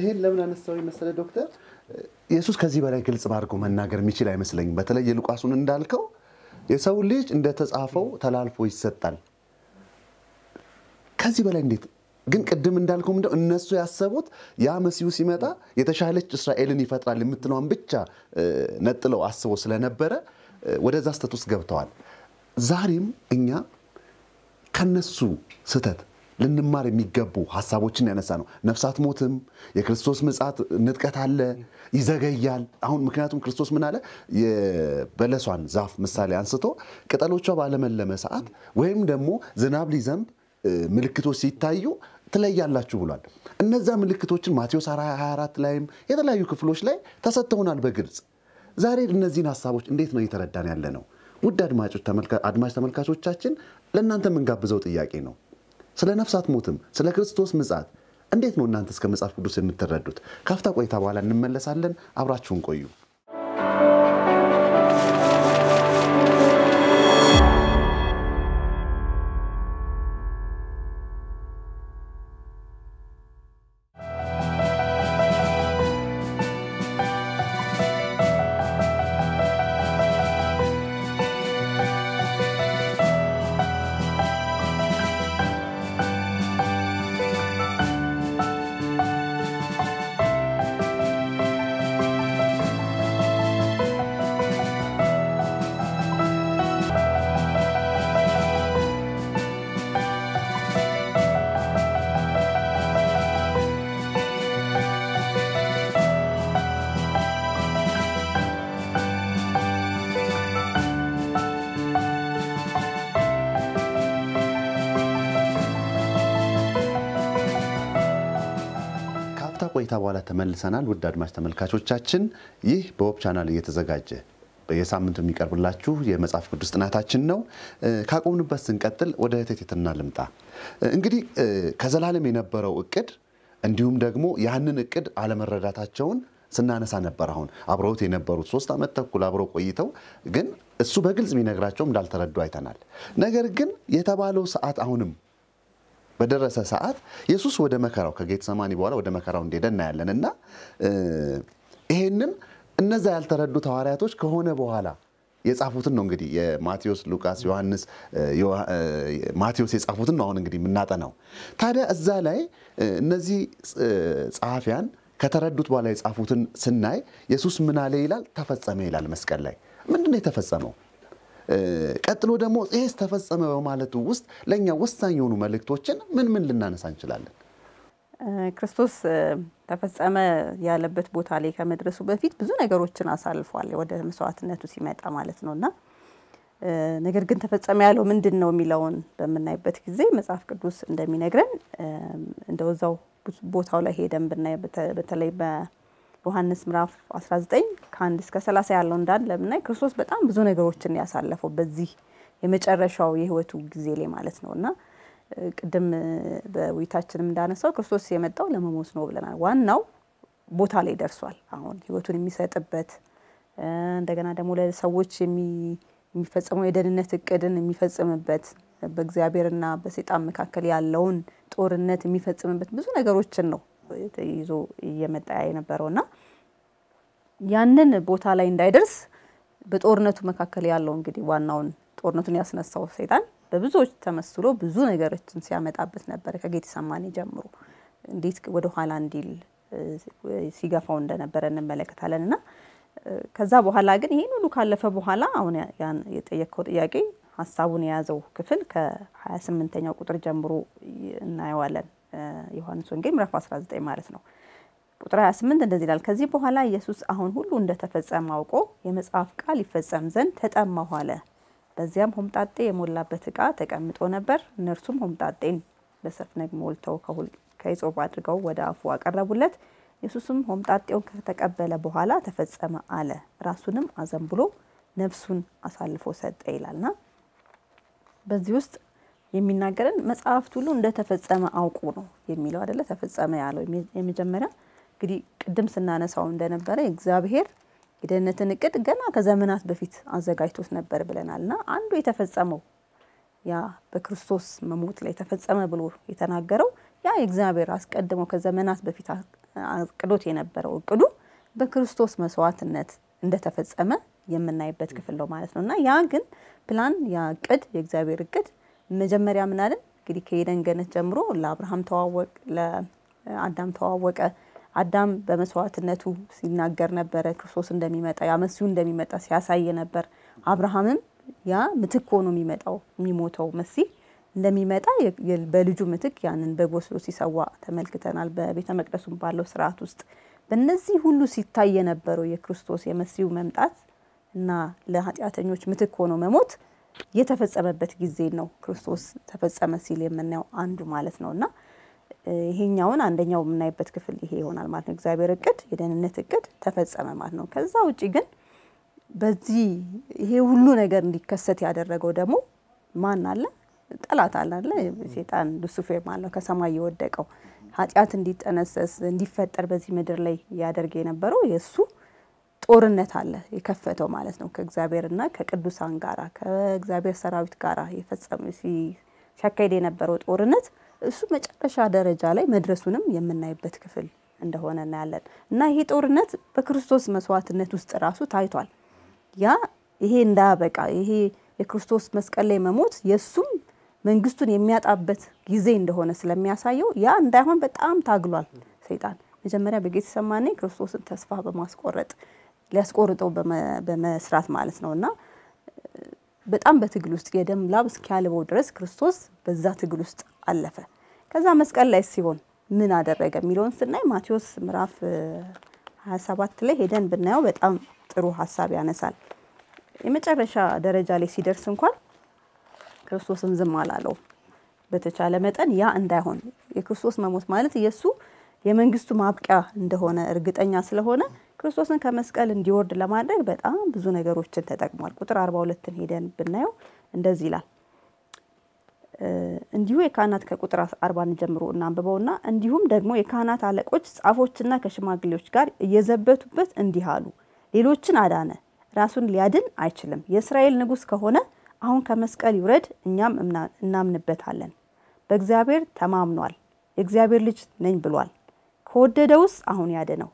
ይህን ለምን አነሳው መሰለ ዶክተር ኢየሱስ ከዚህ በላይ ግልጽ ባድርጎ መናገር የሚችል አይመስለኝም። በተለይ የሉቃሱን እንዳልከው የሰው ልጅ እንደተጻፈው ተላልፎ ይሰጣል። ከዚህ በላይ እንዴት ግን ቅድም እንዳልከው ምንድነው እነሱ ያሰቡት ያ መሲሁ ሲመጣ የተሻለች እስራኤልን ይፈጥራል የምትለዋን ብቻ ነጥለው አስበው ስለነበረ ወደዛ ስተት ውስጥ ገብተዋል። ዛሬም እኛ ከነሱ ስተት ልንማር የሚገቡ ሀሳቦችን ያነሳ ነው። ነፍሳት ሞትም የክርስቶስ ምጻት ንጥቀት አለ፣ ይዘገያል። አሁን ምክንያቱም ክርስቶስ ምን አለ? የበለሷን ዛፍ ምሳሌ አንስቶ ቅጠሎቿ ባለመለመ ሰዓት ወይም ደግሞ ዝናብ ሊዘንብ ምልክቶች ሲታዩ ትለያላችሁ ብሏል። እነዛ ምልክቶችን ማቴዎስ 24 ላይም የተለያዩ ክፍሎች ላይ ተሰጥተውናል በግልጽ። ዛሬ እነዚህን ሀሳቦች እንዴት ነው እየተረዳን ያለ ነው? ውድ አድማጭ ተመልካቾቻችን ለእናንተ የምንጋብዘው ጥያቄ ነው። ስለ ነፍሳት ሞትም ስለ ክርስቶስ ምጻት እንዴት ነው እናንተ እስከ መጽሐፍ ቅዱስ የምትረዱት? ካፍታ ቆይታ በኋላ እንመለሳለን። አብራችሁን ቆዩ። ተመልሰናል። ውድ አድማጭ ተመልካቾቻችን ይህ በወብ ቻናል እየተዘጋጀ የሳምንቱ የሚቀርብላችሁ የመጽሐፍ ቅዱስ ጥናታችን ነው። ካቆምንበት ስንቀጥል ወደ ቴቴትና ልምጣ። እንግዲህ ከዘላለም የነበረው እቅድ እንዲሁም ደግሞ ያንን እቅድ አለመረዳታቸውን ስናነሳ ነበር። አሁን አብረውት የነበሩት ሶስት ዓመት ተኩል አብረው ቆይተው ግን እሱ በግልጽ ቢነግራቸውም እንዳልተረዱ አይተናል። ነገር ግን የተባለው ሰዓት አሁንም በደረሰ ሰዓት ኢየሱስ ወደ መከራው ከጌተሰማኒ በኋላ ወደ መከራው እንደሄደ እናያለን እና ይሄንን እነዛ ያልተረዱት ሐዋርያቶች ከሆነ በኋላ የጻፉትን ነው እንግዲህ የማቴዎስ ሉቃስ ዮሐንስ ማቴዎስ የጻፉትን ነው አሁን እንግዲህ የምናጠናው ታዲያ እዛ ላይ እነዚህ ጸሐፊያን ከተረዱት በኋላ የጻፉትን ስናይ የሱስ ምን አለ ይላል ተፈጸመ ይላል መስቀል ላይ ምንድነው የተፈጸመው ቀጥሎ ደግሞ ይሄስ ተፈጸመ በማለቱ ውስጥ ለእኛ ወሳኝ የሆኑ መልእክቶችን ምን ምን ልናነሳ እንችላለን? ክርስቶስ ተፈጸመ ያለበት ቦታ ላይ ከመድረሱ በፊት ብዙ ነገሮችን አሳልፏል፣ ወደ መስዋዕትነቱ ሲመጣ ማለት ነውና ነገር ግን ተፈጸመ ያለው ምንድን ነው የሚለውን በምናይበት ጊዜ መጽሐፍ ቅዱስ እንደሚነግረን እንደው እዛው ቦታው ላይ ሄደን ብናይ በተለይ ዮሐንስ ምዕራፍ 19 ከአንድ እስከ 30 ያለው እንዳለ ብናይ ክርስቶስ በጣም ብዙ ነገሮችን ያሳለፈው በዚህ የመጨረሻው የህይወቱ ጊዜ ላይ ማለት ነው እና ቅድም በውይይታችንም እንዳነሳው ክርስቶስ የመጣው ለመሞት ነው ብለናል። ዋናው ቦታ ላይ ደርሷል። አሁን ህይወቱን የሚሰጥበት እንደገና ደግሞ ለሰዎች የሚፈጽመው የደህንነት እቅድን የሚፈጽምበት በእግዚአብሔርና በሰይጣን መካከል ያለውን ጦርነት የሚፈጽምበት ብዙ ነገሮችን ነው ይዞ እየመጣ የነበረው እና ያንን ቦታ ላይ እንዳይደርስ በጦርነቱ መካከል ያለው እንግዲህ ዋናውን ጦርነቱን ያስነሳው ሰይጣን በብዙዎች ተመስሎ ብዙ ነገሮችን ሲያመጣበት ነበር። ከጌቴሰማኒ ጀምሮ እንዴት ወደ ኋላ እንዲል ሲገፋው እንደነበረ እንመለከታለን እና ከዛ በኋላ ግን ይህን ሁሉ ካለፈ በኋላ አሁን የጠየቅከው ጥያቄ ሀሳቡን የያዘው ክፍል ከ28ኛው ቁጥር ጀምሮ እናየዋለን። ዮሐንስ ወንጌል ምዕራፍ 19 ማለት ነው ቁጥር 28 እንደዚህ ይላል። ከዚህ በኋላ ኢየሱስ አሁን ሁሉ እንደተፈጸመ አውቆ የመጽሐፍ ቃል ይፈጸም ዘንድ ተጠማሁ አለ። በዚያም ሆምጣጤ የሞላበት ዕቃ ተቀምጦ ነበር። እነርሱም ሆምጣጤን በሰፍነግ ሞልተው ከይጾብ አድርገው ወደ አፉ አቀረቡለት። ኢየሱስም ሆምጣጤውን ከተቀበለ በኋላ ተፈጸመ አለ። ራሱንም አዘንብሎ ነፍሱን አሳልፎ ሰጠ ይላልና በዚህ ውስጥ የሚናገረን መጽሐፍት ሁሉ እንደተፈጸመ አውቁ ነው የሚለው አደለ? ተፈጸመ ያለው የመጀመሪያ እንግዲህ ቅድም ስናነሳው እንደነበረ እግዚአብሔር የደህንነትን እቅድ ገና ከዘመናት በፊት አዘጋጅቶት ነበር ብለናል እና አንዱ የተፈጸመው ያ በክርስቶስ መሞት ላይ ተፈጸመ ብሎ የተናገረው ያ የእግዚአብሔር አስቀድሞ ከዘመናት በፊት አቅዶት የነበረው እቅዱ በክርስቶስ መስዋዕትነት እንደተፈጸመ የምናይበት ክፍል ነው ማለት ነው እና ያ ግን ፕላን ያ እቅድ የእግዚአብሔር እቅድ መጀመሪያ ምን አለን እንግዲህ ከኤደን ገነት ጀምሮ ለአብርሃም ተዋወቅ ለአዳም ተዋወቀ። አዳም በመስዋዕትነቱ ሲናገር ነበረ ክርስቶስ እንደሚመጣ ያ መሲሁ እንደሚመጣ ሲያሳይ ነበር። አብርሃምም ያ ምትክ ሆኖ የሚመጣው የሚሞተው መሲህ እንደሚመጣ በልጁ ምትክ ያንን በግ ወስዶ ሲሰዋ ተመልክተናል። በቤተ መቅደሱም ባለው ስርዓት ውስጥ በእነዚህ ሁሉ ሲታይ የነበረው የክርስቶስ የመሲሁ መምጣት እና ለኃጢአተኞች ምትክ ሆኖ መሞት የተፈጸመበት ጊዜ ነው። ክርስቶስ ተፈጸመ ሲል የምናየው አንዱ ማለት ነው እና ይሄኛውን አንደኛው የምናይበት ክፍል ይሄ ይሆናል ማለት ነው። እግዚአብሔር እቅድ፣ የደህንነት እቅድ ተፈጸመ ማለት ነው። ከዛ ውጭ ግን በዚህ ይሄ ሁሉ ነገር እንዲከሰት ያደረገው ደግሞ ማን አለ? ጠላት አለ አለ ሴጣን ሉሲፌር ማለት ነው። ከሰማይ የወደቀው ኃጢአት እንዲጠነሰስ እንዲፈጠር በዚህ ምድር ላይ ያደርግ የነበረው የእሱ ጦርነት አለ የከፈተው ማለት ነው ከእግዚአብሔርና ከቅዱሳን ጋራ ከእግዚአብሔር ሰራዊት ጋራ የፈጸመ ሲያካሄድ የነበረው ጦርነት እሱ መጨረሻ ደረጃ ላይ መድረሱንም የምናይበት ክፍል እንደሆነ እናያለን እና ይሄ ጦርነት በክርስቶስ መስዋዕትነት ውስጥ ራሱ ታይቷል። ያ ይሄ እንዳያበቃ ይሄ የክርስቶስ መስቀል ላይ መሞት የእሱም መንግስቱን የሚያጣበት ጊዜ እንደሆነ ስለሚያሳየው ያ እንዳይሆን በጣም ታግሏል ሰይጣን። መጀመሪያ በጌተሰማኔ ክርስቶስን ተስፋ በማስቆረጥ ሊያስቆርጠው በመስራት ማለት ነው እና በጣም በትግል ውስጥ የደም ላብ እስኪያልበው ድረስ ክርስቶስ በዛ ትግል ውስጥ አለፈ። ከዛ መስቀል ላይ ሲሆን ምን አደረገ የሚለውን ስናይ ማቴዎስ ምዕራፍ 27 ላይ ሄደን ብናየው በጣም ጥሩ ሀሳብ ያነሳል። የመጨረሻ ደረጃ ላይ ሲደርስ እንኳን ክርስቶስን ዝም አላለው። በተቻለ መጠን ያ እንዳይሆን የክርስቶስ መሞት ማለት የእሱ የመንግስቱ ማብቂያ እንደሆነ እርግጠኛ ስለሆነ ክርስቶስን ከመስቀል እንዲወርድ ለማድረግ በጣም ብዙ ነገሮችን ተጠቅሟል። ቁጥር 42 ሁለትን ሄደን ብናየው እንደዚህ ይላል። እንዲሁ የካህናት ከቁጥር 40 ጀምሮ እናንብበውና እንዲሁም ደግሞ የካህናት አለቆች ጻፎችና ከሽማግሌዎች ጋር እየዘበቱበት እንዲህ አሉ፣ ሌሎችን አዳነ፣ ራሱን ሊያድን አይችልም። የእስራኤል ንጉሥ ከሆነ አሁን ከመስቀል ይውረድ፣ እኛም እናምንበታለን። በእግዚአብሔር ተማምኗል፣ የእግዚአብሔር ልጅ ነኝ ብሏል። ከወደደውስ አሁን ያድነው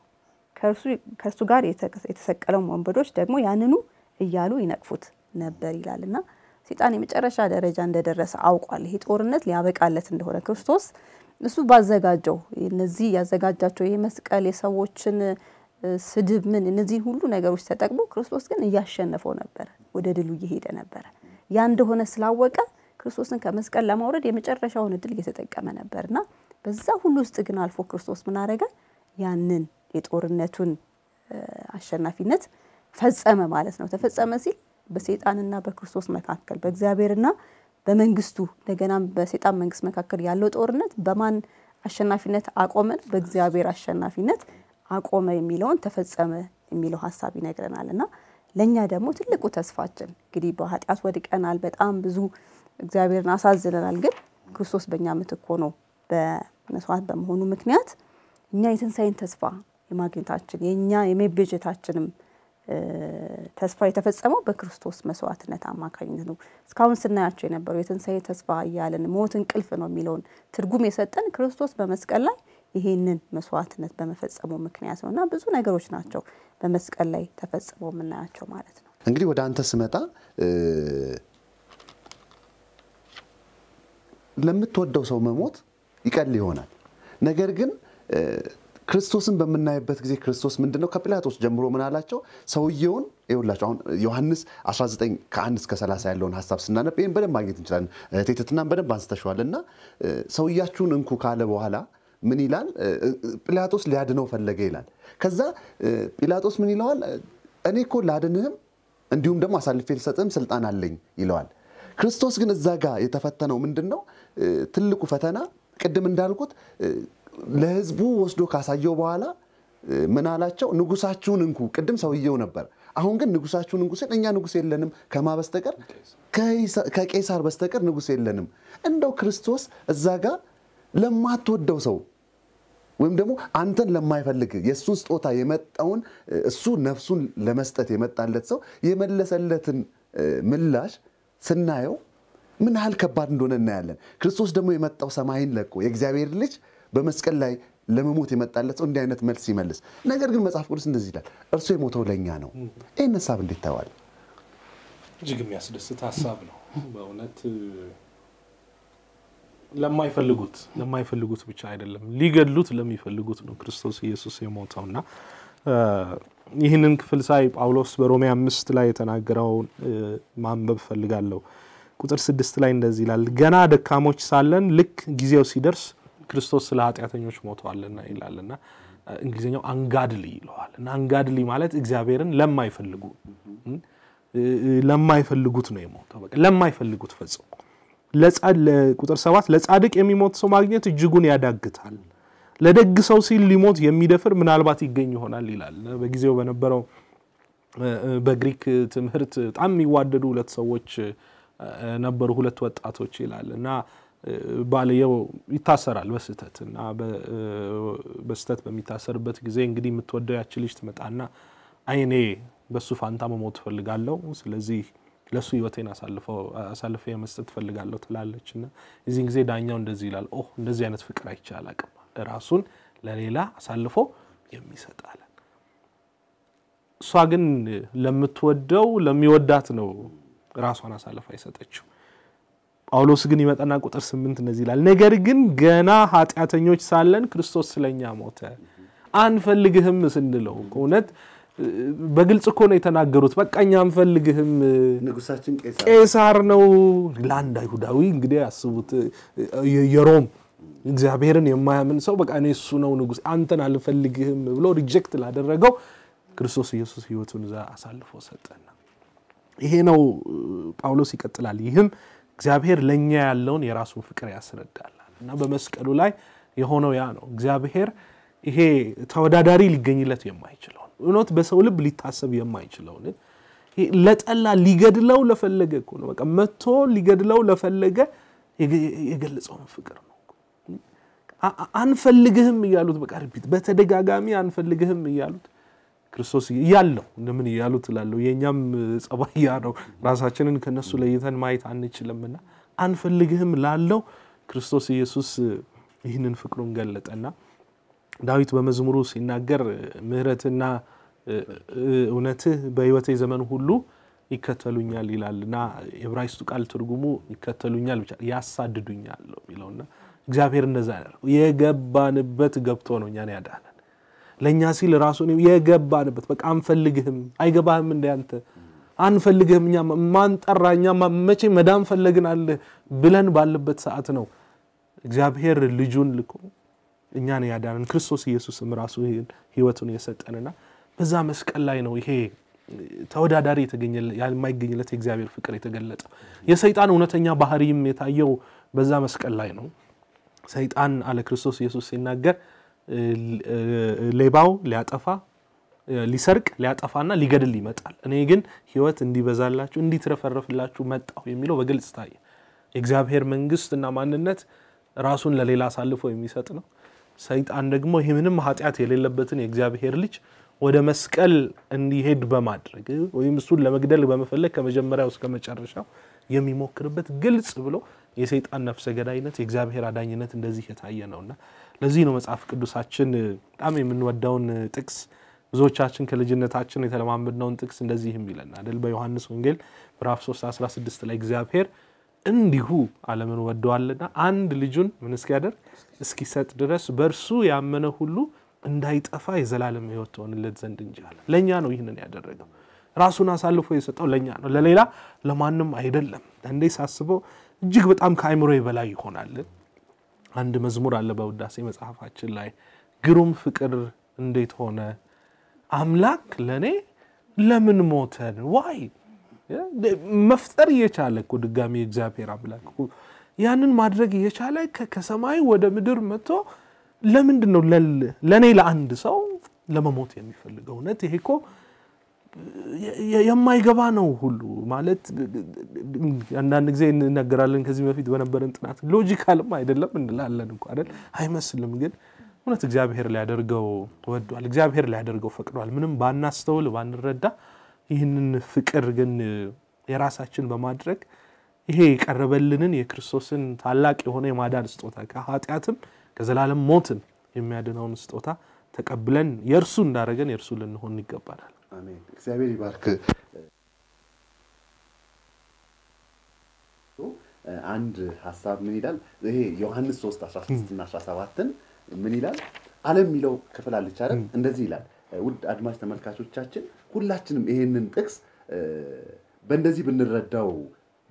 ከእርሱ ጋር የተሰቀለውን ወንበዶች ደግሞ ያንኑ እያሉ ይነቅፉት ነበር ይላል እና ሰይጣን የመጨረሻ ደረጃ እንደደረሰ አውቋል። ይሄ ጦርነት ሊያበቃለት እንደሆነ ክርስቶስ እሱ ባዘጋጀው እነዚህ ያዘጋጃቸው ይህ መስቀል የሰዎችን ስድብ ምን እነዚህን ሁሉ ነገሮች ተጠቅሞ ክርስቶስ ግን እያሸነፈው ነበረ፣ ወደ ድሉ እየሄደ ነበረ። ያ እንደሆነ ስላወቀ ክርስቶስን ከመስቀል ለማውረድ የመጨረሻውን እድል እየተጠቀመ ነበርና በዛ ሁሉ ውስጥ ግን አልፎ ክርስቶስ ምን አረገ? ያንን የጦርነቱን አሸናፊነት ፈጸመ ማለት ነው። ተፈጸመ ሲል በሰይጣንና በክርስቶስ መካከል በእግዚአብሔርና በመንግስቱ እንደገናም በሰይጣን መንግስት መካከል ያለው ጦርነት በማን አሸናፊነት አቆመን? በእግዚአብሔር አሸናፊነት አቆመ የሚለውን ተፈጸመ የሚለው ሀሳብ ይነግረናል እና ለእኛ ደግሞ ትልቁ ተስፋችን እንግዲህ በኃጢአት ወድቀናል፣ በጣም ብዙ እግዚአብሔርን አሳዝነናል። ግን ክርስቶስ በእኛ ምትክ ሆኖ በመስዋዕት በመሆኑ ምክንያት እኛ የትንሣኤን ተስፋ የማግኘታችን የእኛ የመቤዠታችንም ተስፋ የተፈጸመው በክርስቶስ መስዋዕትነት አማካኝነት ነው። እስካሁን ስናያቸው የነበሩ የትንሣኤ ተስፋ እያለን ሞት እንቅልፍ ነው የሚለውን ትርጉም የሰጠን ክርስቶስ በመስቀል ላይ ይሄንን መስዋዕትነት በመፈጸሙ ምክንያት ነው እና ብዙ ነገሮች ናቸው በመስቀል ላይ ተፈጽመው የምናያቸው ማለት ነው። እንግዲህ ወደ አንተ ስመጣ ለምትወደው ሰው መሞት ይቀል ይሆናል ነገር ግን ክርስቶስን በምናይበት ጊዜ ክርስቶስ ምንድነው? ከጲላጦስ ጀምሮ ምን አላቸው? ሰውየውን ይኸውላቸው አሁን ዮሐንስ 19 ከ1 እስከ 30 ያለውን ሀሳብ ስናነብ ይህን በደንብ ማግኘት እንችላለን። ቴትትናን በደንብ አንስተሸዋል እና ሰውያችሁን እንኩ ካለ በኋላ ምን ይላል? ጲላጦስ ሊያድነው ፈለገ ይላል። ከዛ ጲላጦስ ምን ይለዋል? እኔ እኮ ላድንህም እንዲሁም ደግሞ አሳልፌ ልሰጥህም ስልጣን አለኝ ይለዋል። ክርስቶስ ግን እዛ ጋር የተፈተነው ምንድን ነው? ትልቁ ፈተና ቅድም እንዳልኩት ለህዝቡ ወስዶ ካሳየው በኋላ ምን አላቸው? ንጉሳችሁን እንኩ። ቅድም ሰውየው ነበር። አሁን ግን ንጉሳችሁን እንኩ ሲል እኛ ንጉስ የለንም ከማ በስተቀር ከቄሳር በስተቀር ንጉስ የለንም። እንደው ክርስቶስ እዛ ጋር ለማትወደው ሰው ወይም ደግሞ አንተን ለማይፈልግ የእሱን ስጦታ የመጣውን እሱ ነፍሱን ለመስጠት የመጣለት ሰው የመለሰለትን ምላሽ ስናየው ምን ያህል ከባድ እንደሆነ እናያለን። ክርስቶስ ደግሞ የመጣው ሰማይን ለቆ የእግዚአብሔር ልጅ በመስቀል ላይ ለመሞት የመጣለት ሰው እንዲህ አይነት መልስ ይመልስ። ነገር ግን መጽሐፍ ቅዱስ እንደዚህ ይላል፣ እርሱ የሞተው ለእኛ ነው። ይህን ሀሳብ እንዴት ተዋል? እጅግ የሚያስደስት ሀሳብ ነው በእውነት ለማይፈልጉት ለማይፈልጉት ብቻ አይደለም ሊገድሉት ለሚፈልጉት ነው ክርስቶስ ኢየሱስ የሞተው እና ይህንን ክፍል ሳይ ጳውሎስ በሮሜ አምስት ላይ የተናገረው ማንበብ ፈልጋለሁ። ቁጥር ስድስት ላይ እንደዚህ ይላል፣ ገና ደካሞች ሳለን ልክ ጊዜው ሲደርስ ክርስቶስ ስለ ኃጢአተኞች ሞተዋልና ይላልና እንግሊዝኛው አንጋድሊ ይለዋል እና አንጋድሊ ማለት እግዚአብሔርን ለማይፈልጉ ለማይፈልጉት ነው የሞተው። በቃ ለማይፈልጉት ፈጽሞ ቁጥር ሰባት ለጻድቅ የሚሞት ሰው ማግኘት እጅጉን ያዳግታል፣ ለደግ ሰው ሲል ሊሞት የሚደፍር ምናልባት ይገኝ ይሆናል ይላል። በጊዜው በነበረው በግሪክ ትምህርት በጣም የሚዋደዱ ሁለት ሰዎች ነበሩ፣ ሁለት ወጣቶች ይላል እና ባልየው ይታሰራል በስህተት እና በስህተት በሚታሰርበት ጊዜ እንግዲህ የምትወደው ያቺ ልጅ ትመጣና አይኔ በሱ ፋንታ መሞት ትፈልጋለሁ፣ ስለዚህ ለእሱ ህይወቴን አሳልፈ መስጠት ትፈልጋለሁ ትላለች እና እዚህን ጊዜ ዳኛው እንደዚህ ይላል፣ ኦ እንደዚህ አይነት ፍቅር አይቼ አላቅም፣ ራሱን ለሌላ አሳልፎ የሚሰጣል። እሷ ግን ለምትወደው ለሚወዳት ነው ራሷን አሳልፋ አይሰጠችው። ጳውሎስ ግን ይመጣና ቁጥር ስምንት እንደዚህ ይላል፣ ነገር ግን ገና ኃጢአተኞች ሳለን ክርስቶስ ስለኛ ሞተ። አንፈልግህም ስንለው እውነት በግልጽ እኮ ነው የተናገሩት። በቃኛ አንፈልግህም፣ ንጉሳችን ቄሳር ነው። ለአንድ አይሁዳዊ እንግዲህ አስቡት፣ የሮም እግዚአብሔርን የማያምን ሰው በቃ እኔ እሱ ነው ንጉስ፣ አንተን አልፈልግህም ብሎ ሪጀክት ላደረገው ክርስቶስ ኢየሱስ ህይወቱን እዛ አሳልፎ ሰጠና፣ ይሄ ነው ጳውሎስ ይቀጥላል። ይህም እግዚአብሔር ለእኛ ያለውን የራሱን ፍቅር ያስረዳል እና በመስቀሉ ላይ የሆነው ያ ነው። እግዚአብሔር ይሄ ተወዳዳሪ ሊገኝለት የማይችለውን እውነት በሰው ልብ ሊታሰብ የማይችለውን ለጠላ ሊገድለው ለፈለገ እኮ ነው በቃ መቶ ሊገድለው ለፈለገ የገለጸውን ፍቅር ነው። አንፈልግህም እያሉት በቃ ርቢት በተደጋጋሚ አንፈልግህም እያሉት ክርስቶስ እያለው እንደምን እያሉ ትላለሁ። የእኛም ጸባይ ያ ነው። ራሳችንን ከነሱ ለይተን ማየት አንችልምና አንፈልግህም ላለው ክርስቶስ ኢየሱስ ይህንን ፍቅሩን ገለጠና ዳዊት በመዝሙሩ ሲናገር ምሕረትና እውነትህ በሕይወቴ ዘመን ሁሉ ይከተሉኛል ይላል እና የዕብራይስጡ ቃል ትርጉሙ ይከተሉኛል ብቻ ያሳድዱኛል የሚለውና እግዚአብሔር እንደዛ ያደርገው የገባንበት ገብቶ ነው እኛን ያዳነ ለእኛ ሲል ራሱን የገባንበት በቃ አንፈልግህም፣ አይገባህም፣ እንዳንተ አንፈልግህም፣ እኛ ማንጠራ እኛ መቼ መዳን ፈለግን አለ ብለን ባለበት ሰዓት ነው እግዚአብሔር ልጁን ልኮ እኛን ያዳንን ክርስቶስ ኢየሱስም ራሱ ህይወቱን የሰጠንና በዛ መስቀል ላይ ነው ይሄ ተወዳዳሪ የማይገኝለት የእግዚአብሔር ፍቅር የተገለጠ የሰይጣን እውነተኛ ባህሪም የታየው በዛ መስቀል ላይ ነው። ሰይጣን አለ ክርስቶስ ኢየሱስ ሲናገር ሌባው ሊያጠፋ ሊሰርቅ ሊያጠፋና ሊገድል ይመጣል። እኔ ግን ህይወት እንዲበዛላችሁ እንዲትረፈረፍላችሁ መጣሁ የሚለው በግልጽ ታየ። የእግዚአብሔር እና ማንነት ራሱን ለሌላ አሳልፎ የሚሰጥ ነው። ሰይጣን ደግሞ ይህ ምንም ኃጢአት የሌለበትን የእግዚአብሔር ልጅ ወደ መስቀል እንዲሄድ በማድረግ ወይም እሱን ለመግደል በመፈለግ ከመጀመሪያው እስከ መጨረሻው የሚሞክርበት ግልጽ ብሎ የሰይጣን ነፍሰ ገዳይነት የእግዚአብሔር አዳኝነት እንደዚህ የታየ ነውና ለዚህ ነው መጽሐፍ ቅዱሳችን በጣም የምንወዳውን ጥቅስ ብዙዎቻችን ከልጅነታችን የተለማመድነውን ጥቅስ እንደዚህም ይለናል አይደል? በዮሐንስ ወንጌል ምዕራፍ 3 16 ላይ እግዚአብሔር እንዲሁ ዓለምን ወደዋልና አንድ ልጁን ምን እስኪያደርግ እስኪሰጥ ድረስ በእርሱ ያመነ ሁሉ እንዳይጠፋ የዘላለም ሕይወት ትሆንለት ዘንድ እንጂ አለ። ለእኛ ነው ይህንን ያደረገው። ራሱን አሳልፎ የሰጠው ለእኛ ነው፣ ለሌላ ለማንም አይደለም። እንዴ ሳስበው እጅግ በጣም ከአእምሮ በላይ ይሆናል። አንድ መዝሙር አለ በውዳሴ መጽሐፋችን ላይ ግሩም ፍቅር እንዴት ሆነ አምላክ ለእኔ ለምን ሞተን ዋይ መፍጠር እየቻለ እኮ ድጋሚ እግዚአብሔር አምላክ ያንን ማድረግ እየቻለ ከሰማይ ወደ ምድር መጥቶ ለምንድን ነው ለእኔ ለአንድ ሰው ለመሞት የሚፈልገው? እውነት ይሄ እኮ የማይገባ ነው ሁሉ ማለት አንዳንድ ጊዜ እንነገራለን። ከዚህ በፊት በነበረን ጥናት ሎጂካልም አይደለም እንላለን እንኳ አይደል አይመስልም፣ ግን እውነት እግዚአብሔር ሊያደርገው ወዷል። እግዚአብሔር ሊያደርገው ፈቅዷል። ምንም ባናስተውል ባንረዳ፣ ይህንን ፍቅር ግን የራሳችን በማድረግ ይሄ የቀረበልንን የክርስቶስን ታላቅ የሆነ የማዳን ስጦታ ከኃጢአትም ከዘላለም ሞትን የሚያድነውን ስጦታ ተቀብለን የእርሱ እንዳደረገን የእርሱ ልንሆን ይገባናል። አሜን። እግዚአብሔር ይባርክ። አንድ ሀሳብ ምን ይላል? ይሄ ዮሐንስ 3 16 እና 17 ምን ይላል? ዓለም የሚለው ክፍል አለች አይደል? እንደዚህ ይላል። ውድ አድማጭ ተመልካቾቻችን ሁላችንም ይሄንን ጥቅስ በእንደዚህ ብንረዳው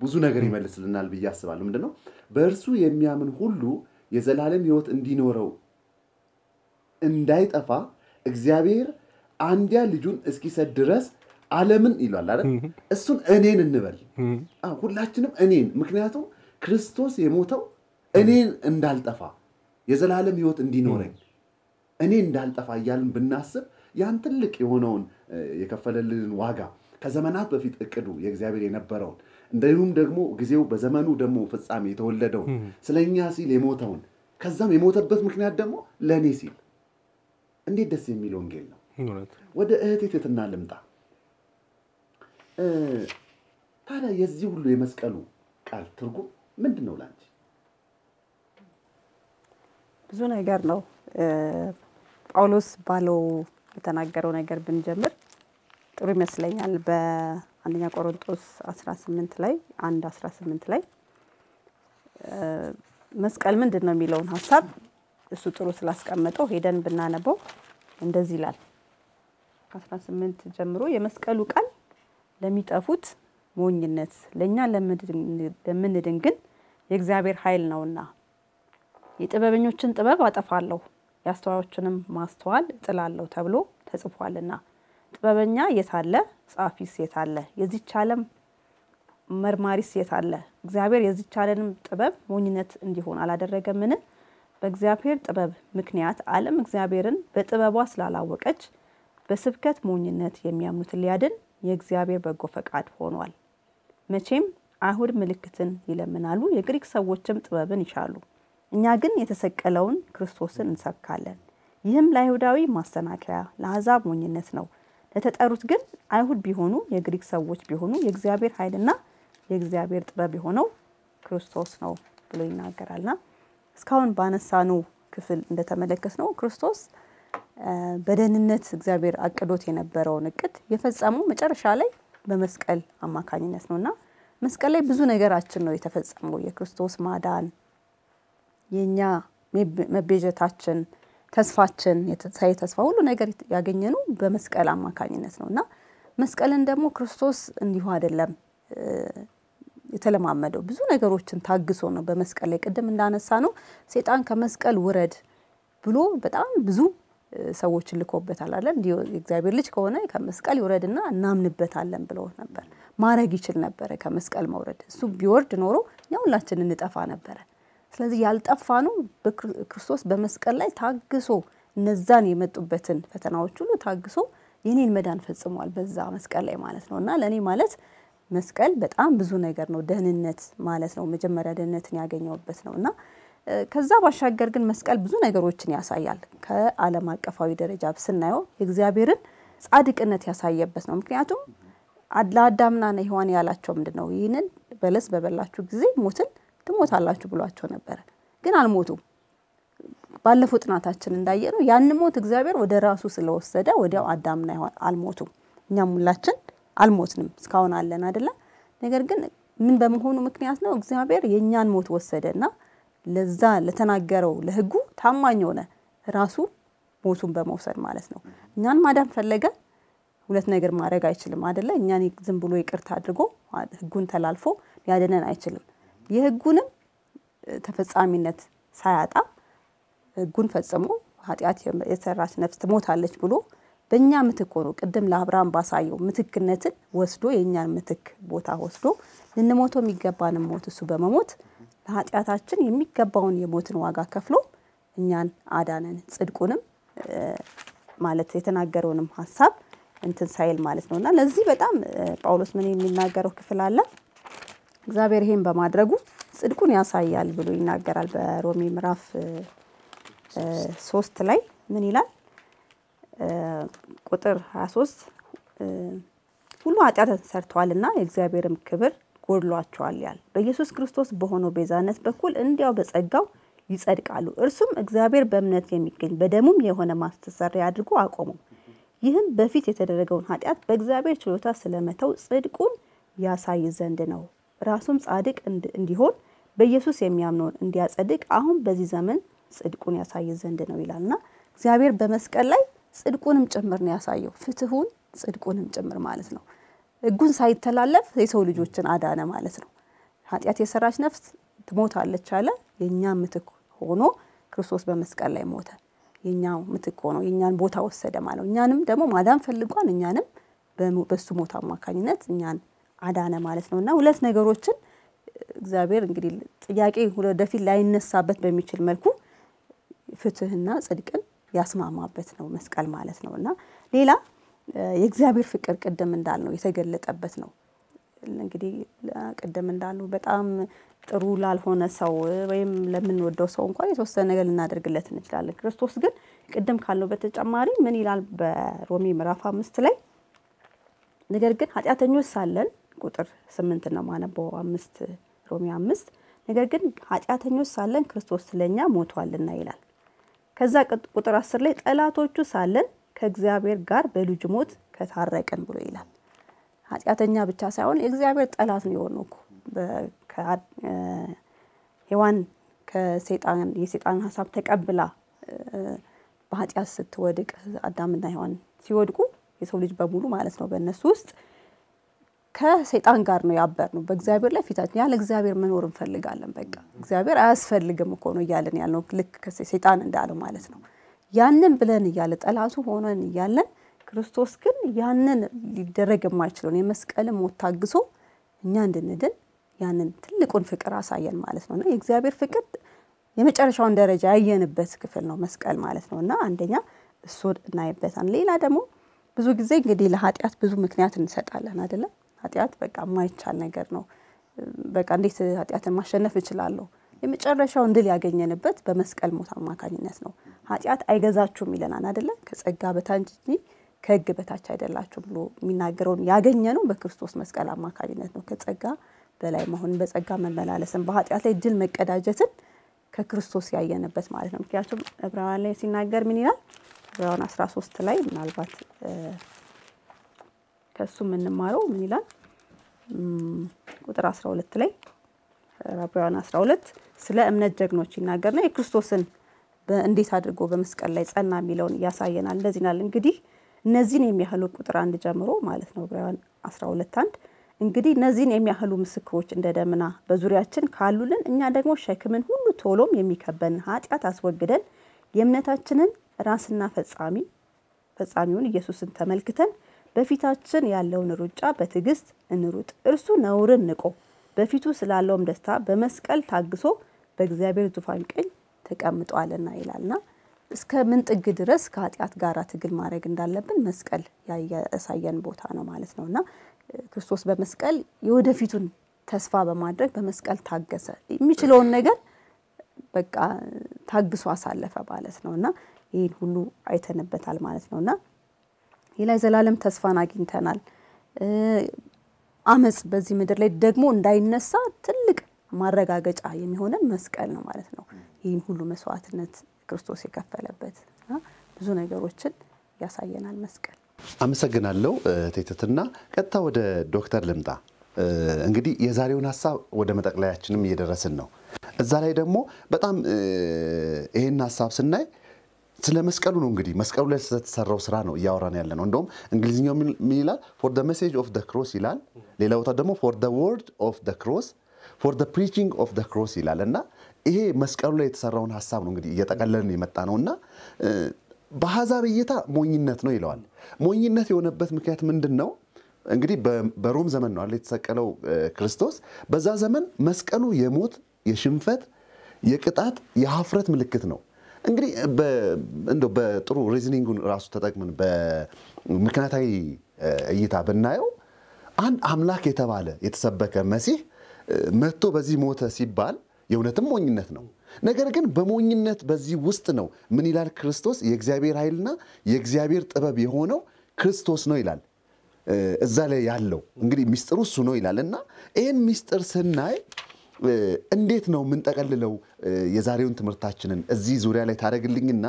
ብዙ ነገር ይመልስልናል ብዬ አስባለሁ። ምንድነው በእርሱ የሚያምን ሁሉ የዘላለም ሕይወት እንዲኖረው እንዳይጠፋ እግዚአብሔር አንዲያ ልጁን እስኪሰጥ ድረስ ዓለምን ይሏል አይደል? እሱን እኔን እንበል ሁላችንም እኔን። ምክንያቱም ክርስቶስ የሞተው እኔን እንዳልጠፋ የዘላለም ህይወት እንዲኖረኝ እኔ እንዳልጠፋ እያልን ብናስብ ያን ትልቅ የሆነውን የከፈለልንን ዋጋ ከዘመናት በፊት እቅዱ የእግዚአብሔር የነበረውን እንዲሁም ደግሞ ጊዜው በዘመኑ ደግሞ ፍጻሜ የተወለደውን ስለኛ ሲል የሞተውን ከዛም የሞተበት ምክንያት ደግሞ ለእኔ ሲል እንዴት ደስ የሚል ወንጌል ነው! ወደ እህቴ ትህትና ልምጣ። ታዲያ የዚህ ሁሉ የመስቀሉ ቃል ትርጉም ምንድን ነው ላንቺ? ብዙ ነገር ነው። ጳውሎስ ባለው የተናገረው ነገር ብንጀምር ጥሩ ይመስለኛል። በአንደኛ ቆሮንጦስ 18 ላይ አንድ 18 ላይ መስቀል ምንድን ነው የሚለውን ሀሳብ እሱ ጥሩ ስላስቀመጠው ሄደን ብናነበው እንደዚህ ይላል ከ18 ጀምሮ የመስቀሉ ቃል ለሚጠፉት ሞኝነት ለእኛ ለምንድን ግን የእግዚአብሔር ኃይል ነውና የጥበበኞችን ጥበብ አጠፋለሁ የአስተዋዮችንም ማስተዋል እጥላለሁ ተብሎ ተጽፏልና ጥበበኛ የታለ ጻፊስ አለ? የዚች ዓለም መርማሪስ አለ? እግዚአብሔር የዚች ዓለምንም ጥበብ ሞኝነት እንዲሆን አላደረገምን በእግዚአብሔር ጥበብ ምክንያት ዓለም እግዚአብሔርን በጥበቧ ስላላወቀች በስብከት ሞኝነት የሚያምኑት ሊያድን የእግዚአብሔር በጎ ፈቃድ ሆኗል። መቼም አይሁድ ምልክትን ይለምናሉ፣ የግሪክ ሰዎችም ጥበብን ይሻሉ። እኛ ግን የተሰቀለውን ክርስቶስን እንሰብካለን። ይህም ለአይሁዳዊ ማሰናከያ፣ ለአሕዛብ ሞኝነት ነው። ለተጠሩት ግን አይሁድ ቢሆኑ የግሪክ ሰዎች ቢሆኑ የእግዚአብሔር ኃይልና የእግዚአብሔር ጥበብ የሆነው ክርስቶስ ነው ብሎ ይናገራልና እስካሁን ባነሳኑ ክፍል እንደተመለከት ነው ክርስቶስ በደህንነት እግዚአብሔር አቅዶት የነበረውን እቅድ የፈጸመው መጨረሻ ላይ በመስቀል አማካኝነት ነው እና መስቀል ላይ ብዙ ነገራችን ነው የተፈጸመው። የክርስቶስ ማዳን፣ የእኛ መቤዠታችን፣ ተስፋችን፣ የትንሣኤ ተስፋ ሁሉ ነገር ያገኘነው በመስቀል አማካኝነት ነው እና መስቀልን ደግሞ ክርስቶስ እንዲሁ አይደለም የተለማመደው። ብዙ ነገሮችን ታግሶ ነው በመስቀል ላይ ቅድም እንዳነሳ ነው ሴጣን ከመስቀል ውረድ ብሎ በጣም ብዙ ሰዎችን ልኮበታል አይደል? እንዲሁ ልጅ ከሆነ ከመስቀል ይውረድና እናምንበታለን ብለው ነበር። ማረግ ይችል ነበረ ከመስቀል መውረድ። እሱ ቢወርድ ኖሮ እኛ ሁላችን እንጠፋ ነበረ። ስለዚህ ያልጠፋ ነው ክርስቶስ በመስቀል ላይ ታግሶ እነዛን የመጡበትን ፈተናዎች ሁሉ ታግሶ የኔን መዳን ፈጽሟል በዛ መስቀል ላይ ማለት ነው። እና ለእኔ ማለት መስቀል በጣም ብዙ ነገር ነው። ደህንነት ማለት ነው። መጀመሪያ ደህንነትን ያገኘውበት ነው እና ከዛ ባሻገር ግን መስቀል ብዙ ነገሮችን ያሳያል። ከዓለም አቀፋዊ ደረጃ ስናየው የእግዚአብሔርን ጻድቅነት ያሳየበት ነው። ምክንያቱም ለአዳምና ሔዋን ያላቸው ምንድን ነው? ይህንን በለስ በበላችሁ ጊዜ ሞትን ትሞታላችሁ ብሏቸው ነበረ። ግን አልሞቱም። ባለፈው ጥናታችን እንዳየ ነው ያን ሞት እግዚአብሔር ወደ ራሱ ስለወሰደ ወዲያው አዳምና ሔዋን አልሞቱም። እኛም ሁላችን አልሞትንም እስካሁን አለን አደለ? ነገር ግን ምን በመሆኑ ምክንያት ነው እግዚአብሔር የእኛን ሞት ወሰደና ለዛ ለተናገረው ለህጉ ታማኝ ሆነ። ራሱ ሞቱን በመውሰድ ማለት ነው። እኛን ማዳን ፈለገ ሁለት ነገር ማድረግ አይችልም አደለ? እኛን ዝም ብሎ ይቅርታ አድርጎ ህጉን ተላልፎ ሊያድነን አይችልም። የህጉንም ተፈጻሚነት ሳያጣ ህጉን ፈጽሞ ኃጢአት የሰራች ነፍስ ትሞታለች ብሎ በእኛ ምትክ ሆኖ ቅድም ለአብርሃም ባሳየው ምትክነትን ወስዶ የእኛን ምትክ ቦታ ወስዶ ልንሞተው የሚገባንም ሞት እሱ በመሞት ለኃጢአታችን የሚገባውን የሞትን ዋጋ ከፍሎ እኛን አዳነን። ጽድቁንም ማለት የተናገረውንም ሀሳብ እንትን ሳይል ማለት ነው እና ለዚህ በጣም ጳውሎስ ምን የሚናገረው ክፍል አለ። እግዚአብሔር ይሄን በማድረጉ ጽድቁን ያሳያል ብሎ ይናገራል። በሮሜ ምዕራፍ ሶስት ላይ ምን ይላል? ቁጥር 23 ሁሉ ኃጢአትን ሰርተዋልና የእግዚአብሔርም ክብር ጎድሏቸዋል ያል በኢየሱስ ክርስቶስ በሆነው ቤዛነት በኩል እንዲያው በጸጋው ይጸድቃሉ። እርሱም እግዚአብሔር በእምነት የሚገኝ በደሙም የሆነ ማስተሰሪያ አድርጎ አቆመው። ይህም በፊት የተደረገውን ኃጢአት በእግዚአብሔር ችሎታ ስለመተው ጽድቁን ያሳይ ዘንድ ነው። ራሱም ጻድቅ እንዲሆን በኢየሱስ የሚያምነውን እንዲያጸድቅ አሁን በዚህ ዘመን ጽድቁን ያሳይ ዘንድ ነው ይላልና እግዚአብሔር በመስቀል ላይ ጽድቁንም ጭምር ነው ያሳየው። ፍትሁን ጽድቁንም ጭምር ማለት ነው። ህጉን ሳይተላለፍ የሰው ልጆችን አዳነ ማለት ነው። ኃጢአት የሰራች ነፍስ ትሞታለች አለ። የእኛ ምትክ ሆኖ ክርስቶስ በመስቀል ላይ ሞተ። የእኛ ምትክ ሆኖ የእኛን ቦታ ወሰደ ማለት ነው። እኛንም ደግሞ ማዳን ፈልጓን እኛንም በሱ ሞት አማካኝነት እኛን አዳነ ማለት ነው እና ሁለት ነገሮችን እግዚአብሔር እንግዲህ ጥያቄ ወደፊት ላይነሳበት በሚችል መልኩ ፍትህና ጽድቅን ያስማማበት ነው መስቀል ማለት ነው እና ሌላ የእግዚአብሔር ፍቅር ቅድም እንዳልነው የተገለጠበት ነው። እንግዲህ ቅድም እንዳልነው በጣም ጥሩ ላልሆነ ሰው ወይም ለምንወደው ሰው እንኳን የተወሰነ ነገር ልናደርግለት እንችላለን። ክርስቶስ ግን ቅድም ካልነው በተጨማሪ ምን ይላል በሮሜ ምዕራፍ አምስት ላይ ነገር ግን ኃጢአተኞች ሳለን ቁጥር ስምንት ነው ማነበው አምስት ሮሜ አምስት ነገር ግን ኃጢአተኞች ሳለን ክርስቶስ ስለኛ ሞቷልና ይላል። ከዛ ቁጥር አስር ላይ ጠላቶቹ ሳለን ከእግዚአብሔር ጋር በልጁ ሞት ከታረቅን ብሎ ይላል። ኃጢአተኛ ብቻ ሳይሆን የእግዚአብሔር ጠላት ነው የሆነው ሔዋን ከሰይጣን ሀሳብ ተቀብላ በኃጢአት ስትወድቅ አዳምና ሔዋን ሲወድቁ የሰው ልጅ በሙሉ ማለት ነው በእነሱ ውስጥ ከሰይጣን ጋር ነው ያበር ነው። በእግዚአብሔር ላይ ፊታችን ያለ እግዚአብሔር መኖር እንፈልጋለን። በቃ እግዚአብሔር አያስፈልግም እኮ ነው እያለን ያለው ልክ ሰይጣን እንዳለው ማለት ነው። ያንን ብለን እያለ ጠላቱ ሆነን እያለን ክርስቶስ ግን ያንን ሊደረግ የማይችለውን የመስቀልን ሞት ታግሶ እኛ እንድንድን ያንን ትልቁን ፍቅር አሳየን ማለት ነው እና የእግዚአብሔር ፍቅር የመጨረሻውን ደረጃ ያየንበት ክፍል ነው መስቀል ማለት ነው እና አንደኛ እሱን እናይበታል። ሌላ ደግሞ ብዙ ጊዜ እንግዲህ ለኃጢአት ብዙ ምክንያት እንሰጣለን አይደለም። ኃጢአት በቃ የማይቻል ነገር ነው። በቃ እንዴት ኃጢአትን ማሸነፍ እችላለሁ የመጨረሻውን ድል ያገኘንበት በመስቀል ሞት አማካኝነት ነው። ኃጢአት አይገዛችሁም ይለናል አይደለ? ከጸጋ በታች እንጂ ከህግ በታች አይደላችሁም ብሎ የሚናገረውን ያገኘነው በክርስቶስ መስቀል አማካኝነት ነው። ከጸጋ በላይ መሆን፣ በጸጋ መመላለስን፣ በኃጢአት ላይ ድል መቀዳጀትን ከክርስቶስ ያየንበት ማለት ነው። ምክንያቱም ዕብራውያን ላይ ሲናገር ምን ይላል? ዕብራውያን 13 ላይ ምናልባት ከእሱ የምንማረው ምን ይላል? ቁጥር 12 ላይ ዕብራውያን 12 ስለ እምነት ጀግኖች ይናገርና የክርስቶስን እንዴት አድርጎ በመስቀል ላይ ጸና የሚለውን ያሳየናል። እንደዚህ ናል እንግዲህ እነዚህን የሚያህሉ ቁጥር አንድ ጀምሮ ማለት ነው ዕብራውያን ሁለት አንድ እንግዲህ እነዚህን የሚያህሉ ምስክሮች እንደ ደመና በዙሪያችን ካሉልን እኛ ደግሞ ሸክምን ሁሉ ቶሎም የሚከበን ኃጢአት አስወግደን የእምነታችንን ራስና ፈጻሚ ፈጻሚውን ኢየሱስን ተመልክተን በፊታችን ያለውን ሩጫ በትዕግስት እንሩጥ። እርሱ ነውርን ንቆ በፊቱ ስላለውም ደስታ በመስቀል ታግሶ በእግዚአብሔር ዙፋን ቀኝ ተቀምጧልና ይላልና እስከ ምን ጥግ ድረስ ከኃጢአት ጋር ትግል ማድረግ እንዳለብን መስቀል ያሳየን ቦታ ነው ማለት ነው እና ክርስቶስ በመስቀል የወደፊቱን ተስፋ በማድረግ በመስቀል ታገሰ። የሚችለውን ነገር በቃ ታግሶ አሳለፈ ማለት ነው እና ይህን ሁሉ አይተንበታል ማለት ነው እና ሌላ የዘላለም ተስፋን አግኝተናል። አመፅ በዚህ ምድር ላይ ደግሞ እንዳይነሳ ትልቅ ማረጋገጫ የሚሆነን መስቀል ነው ማለት ነው። ይህን ሁሉ መስዋዕትነት ክርስቶስ የከፈለበት ብዙ ነገሮችን ያሳየናል መስቀል። አመሰግናለሁ ቴትትና። ቀጥታ ወደ ዶክተር ልምጣ። እንግዲህ የዛሬውን ሀሳብ ወደ መጠቅለያችንም እየደረስን ነው። እዛ ላይ ደግሞ በጣም ይህን ሀሳብ ስናይ ስለ መስቀሉ ነው እንግዲህ መስቀሉ ላይ ስለተሰራው ስራ ነው እያወራን ያለ ነው። እንደውም እንግሊዝኛው ምን ይላል? ፎር ደ ሜሴጅ ኦፍ ደ ክሮስ ይላል። ሌላ ቦታ ደግሞ ፎር ደ ወርድ ኦፍ ደ ክሮስ ፎር ደ ፕሪቺንግ ኦፍ ደ ክሮስ ይላል እና ይሄ መስቀሉ ላይ የተሰራውን ሀሳብ ነው እንግዲህ እየጠቀለልን የመጣ ነው እና በሀዛብ እይታ ሞኝነት ነው ይለዋል። ሞኝነት የሆነበት ምክንያት ምንድን ነው? እንግዲህ በሮም ዘመን ነው አለ የተሰቀለው ክርስቶስ። በዛ ዘመን መስቀሉ የሞት የሽንፈት፣ የቅጣት፣ የሀፍረት ምልክት ነው። እንግዲህ እንደ በጥሩ ሪዝኒንጉን ራሱ ተጠቅምን በምክንያታዊ እይታ ብናየው አንድ አምላክ የተባለ የተሰበከ መሲህ መጥቶ በዚህ ሞተ ሲባል የእውነትም ሞኝነት ነው። ነገር ግን በሞኝነት በዚህ ውስጥ ነው ምን ይላል ክርስቶስ የእግዚአብሔር ኃይልና የእግዚአብሔር ጥበብ የሆነው ክርስቶስ ነው ይላል። እዛ ላይ ያለው እንግዲህ ሚስጥሩ እሱ ነው ይላል እና ይህን ሚስጥር ስናይ እንዴት ነው የምንጠቀልለው የዛሬውን ትምህርታችንን እዚህ ዙሪያ ላይ ታደረግልኝና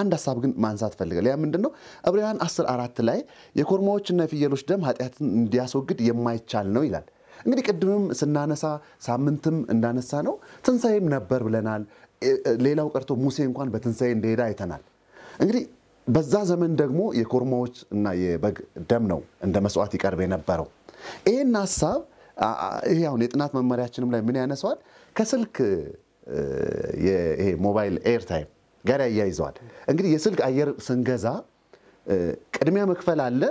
አንድ ሀሳብ ግን ማንሳት ፈልጋል። ያ ምንድን ነው? ዕብራውያን 10 አራት ላይ የኮርማዎችና የፍየሎች ደም ኃጢአትን እንዲያስወግድ የማይቻል ነው ይላል። እንግዲህ ቅድምም ስናነሳ ሳምንትም እንዳነሳ ነው ትንሣኤም ነበር ብለናል። ሌላው ቀርቶ ሙሴ እንኳን በትንሣኤ እንደሄዳ አይተናል። እንግዲህ በዛ ዘመን ደግሞ የኮርማዎች እና የበግ ደም ነው እንደ መስዋዕት ይቀርብ የነበረው። ይህን ሀሳብ ይሄ አሁን የጥናት መመሪያችንም ላይ ምን ያነሰዋል ከስልክ ይሄ ሞባይል ኤርታይም ጋር ያያይዘዋል። እንግዲህ የስልክ አየር ስንገዛ ቅድሚያ መክፈል አለ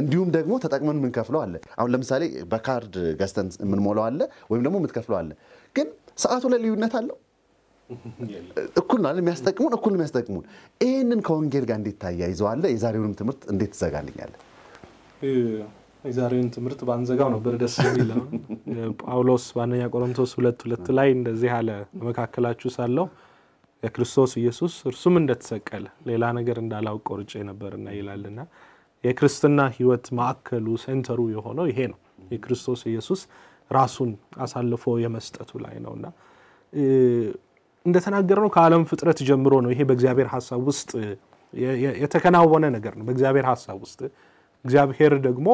እንዲሁም ደግሞ ተጠቅመን የምንከፍለው አለ። አሁን ለምሳሌ በካርድ ገዝተን የምንሞላው አለ፣ ወይም ደግሞ የምትከፍለው አለ። ግን ሰዓቱ ላይ ልዩነት አለው። እኩል ነው የሚያስጠቅሙን፣ እኩል የሚያስጠቅሙን። ይህንን ከወንጌል ጋር እንዴት ታያይዘዋለህ? የዛሬውንም ትምህርት እንዴት ትዘጋልኛለ? የዛሬውን ትምህርት ባንዘጋው ነበር ደስ የሚለው። ጳውሎስ በአንደኛ ቆሮንቶስ ሁለት ሁለት ላይ እንደዚህ አለ፣ በመካከላችሁ ሳለው የክርስቶስ ኢየሱስ እርሱም እንደተሰቀለ ሌላ ነገር እንዳላውቅ ቆርጬ ነበርና ይላልና የክርስትና ህይወት ማዕከሉ ሴንተሩ የሆነው ይሄ ነው። የክርስቶስ ኢየሱስ ራሱን አሳልፎ የመስጠቱ ላይ ነውና ነው ከዓለም ፍጥረት ጀምሮ ነው። ይሄ በእግዚአብሔር ሀሳብ ውስጥ የተከናወነ ነገር ነው። በእግዚአብሔር ሀሳብ ውስጥ እግዚአብሔር ደግሞ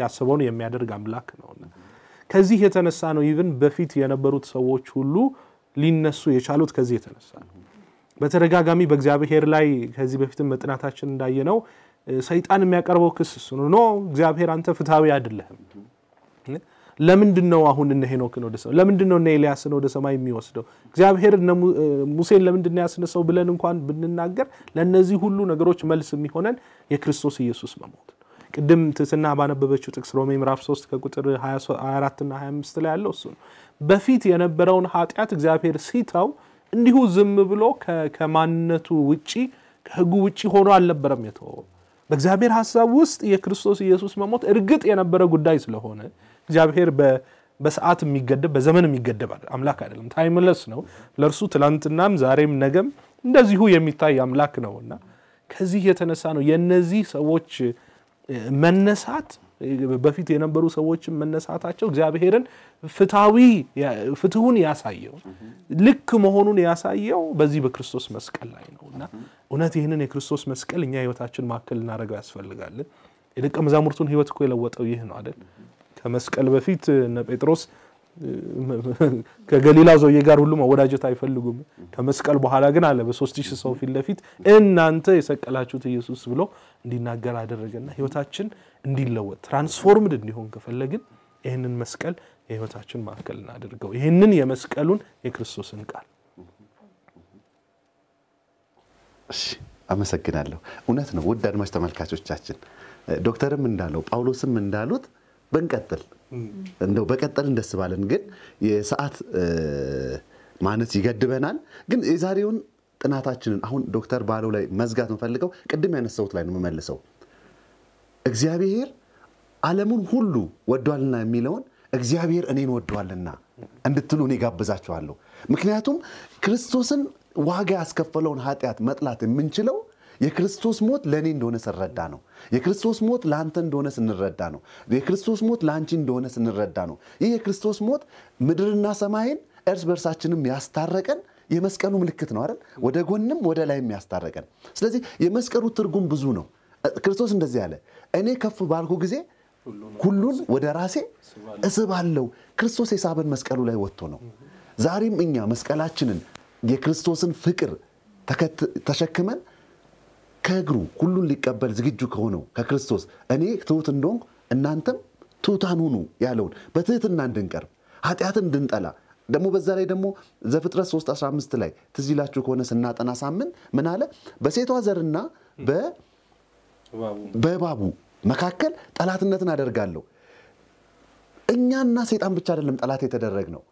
ያስበውን የሚያደርግ አምላክ ነውና ከዚህ የተነሳ ነው ይብን በፊት የነበሩት ሰዎች ሁሉ ሊነሱ የቻሉት ከዚህ የተነሳ ነው። በተደጋጋሚ በእግዚአብሔር ላይ ከዚህ በፊትም መጥናታችን ነው ሰይጣን የሚያቀርበው ክስ እሱ ነው። ኖ እግዚአብሔር አንተ ፍትሐዊ አይደለህም። ለምንድን ነው አሁን እነ ሄኖክን ወደ ሰማይ ለምንድን ነው እነ ኤልያስን ወደ ሰማይ የሚወስደው? እግዚአብሔር ሙሴን ለምንድን ነው ያስነሳው ብለን እንኳን ብንናገር ለእነዚህ ሁሉ ነገሮች መልስ የሚሆነን የክርስቶስ ኢየሱስ መሞት ቅድም ትህትና ባነበበችው ጥቅስ ሮሜ ምዕራፍ 3 ከቁጥር 24ና 25 ላይ ያለው እሱ ነው። በፊት የነበረውን ኃጢአት እግዚአብሔር ሲተው እንዲሁ ዝም ብሎ ከማንነቱ ውጪ ከህጉ ውጪ ሆኖ አልነበረም የተወው በእግዚአብሔር ሀሳብ ውስጥ የክርስቶስ ኢየሱስ መሞት እርግጥ የነበረ ጉዳይ ስለሆነ እግዚአብሔር በሰዓት የሚገደብ በዘመን የሚገደብ አምላክ አይደለም። ታይምለስ ነው። ለእርሱ ትላንትናም ዛሬም ነገም እንደዚሁ የሚታይ አምላክ ነውና ከዚህ የተነሳ ነው የእነዚህ ሰዎች መነሳት በፊት የነበሩ ሰዎችን መነሳታቸው እግዚአብሔርን ፍትሐዊ ፍትሁን ያሳየው ልክ መሆኑን ያሳየው በዚህ በክርስቶስ መስቀል ላይ ነው እና እውነት ይህንን የክርስቶስ መስቀል እኛ ህይወታችን ማካከል ልናደርገው ያስፈልጋለን። የደቀ መዛሙርቱን ህይወት እኮ የለወጠው ይህ ነው አይደል? ከመስቀል በፊት እነ ጴጥሮስ ከገሊላ ዘውዬ ጋር ሁሉ መወዳጀት አይፈልጉም። ከመስቀል በኋላ ግን አለ በሶስት ሺህ ሰው ፊት ለፊት እናንተ የሰቀላችሁት ኢየሱስ ብሎ እንዲናገር አደረገና ህይወታችን እንዲለወጥ ትራንስፎርምድ እንዲሆን ከፈለግን ይህንን መስቀል የህይወታችን ማዕከል እናደርገው። ይህንን የመስቀሉን የክርስቶስን ቃል አመሰግናለሁ። እውነት ነው። ውድ አድማጭ ተመልካቾቻችን ዶክተርም እንዳለው ጳውሎስም እንዳሉት ብንቀጥል እንደው በቀጠልን ደስ ባለን፣ ግን የሰዓት ማነት ይገድበናል። ግን የዛሬውን ጥናታችንን አሁን ዶክተር ባለው ላይ መዝጋት የምፈልገው ቅድም ያነሰውት ላይ ነው መመልሰው እግዚአብሔር አለሙን ሁሉ ወዷልና የሚለውን እግዚአብሔር እኔን ወዷልና እንድትሉ እኔ ጋብዛችኋለሁ። ምክንያቱም ክርስቶስን ዋጋ ያስከፈለውን ኃጢአት መጥላት የምንችለው የክርስቶስ ሞት ለእኔ እንደሆነ ስረዳ ነው። የክርስቶስ ሞት ለአንተ እንደሆነ ስንረዳ ነው። የክርስቶስ ሞት ለአንቺ እንደሆነ ስንረዳ ነው። ይህ የክርስቶስ ሞት ምድርና ሰማይን እርስ በርሳችንም ያስታረቀን የመስቀሉ ምልክት ነው አይደል? ወደ ጎንም ወደ ላይም ያስታረቀን። ስለዚህ የመስቀሉ ትርጉም ብዙ ነው። ክርስቶስ እንደዚህ አለ፣ እኔ ከፍ ባልኩ ጊዜ ሁሉን ወደ ራሴ እስባለሁ። ክርስቶስ የሳበን መስቀሉ ላይ ወጥቶ ነው። ዛሬም እኛ መስቀላችንን የክርስቶስን ፍቅር ተሸክመን ከእግሩ ሁሉን ሊቀበል ዝግጁ ከሆነው ከክርስቶስ እኔ ትሁት እንደሆንኩ እናንተም ትሁታን ሁኑ ያለውን በትህትና እንድንቀርብ ኃጢአትን እንድንጠላ ደግሞ በዛ ላይ ደግሞ ዘፍጥረት 315 ላይ ትዚላችሁ ከሆነ ስናጠና ሳምን ምን አለ? በሴቷ ዘርና በእባቡ መካከል ጠላትነትን አደርጋለሁ። እኛና ሴጣን ብቻ አይደለም ጠላት የተደረግ ነው፣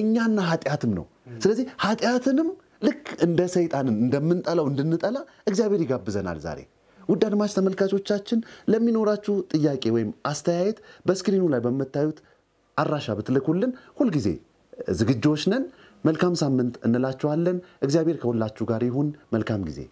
እኛና ኃጢአትም ነው። ስለዚህ ኃጢአትንም ልክ እንደ ሰይጣንን እንደምንጠላው እንድንጠላ እግዚአብሔር ይጋብዘናል ዛሬ። ውድ አድማጭ ተመልካቾቻችን ለሚኖራችሁ ጥያቄ ወይም አስተያየት በስክሪኑ ላይ በምታዩት አራሻ ብትልኩልን ሁልጊዜ ዝግጆች ነን። መልካም ሳምንት እንላችኋለን። እግዚአብሔር ከሁላችሁ ጋር ይሁን። መልካም ጊዜ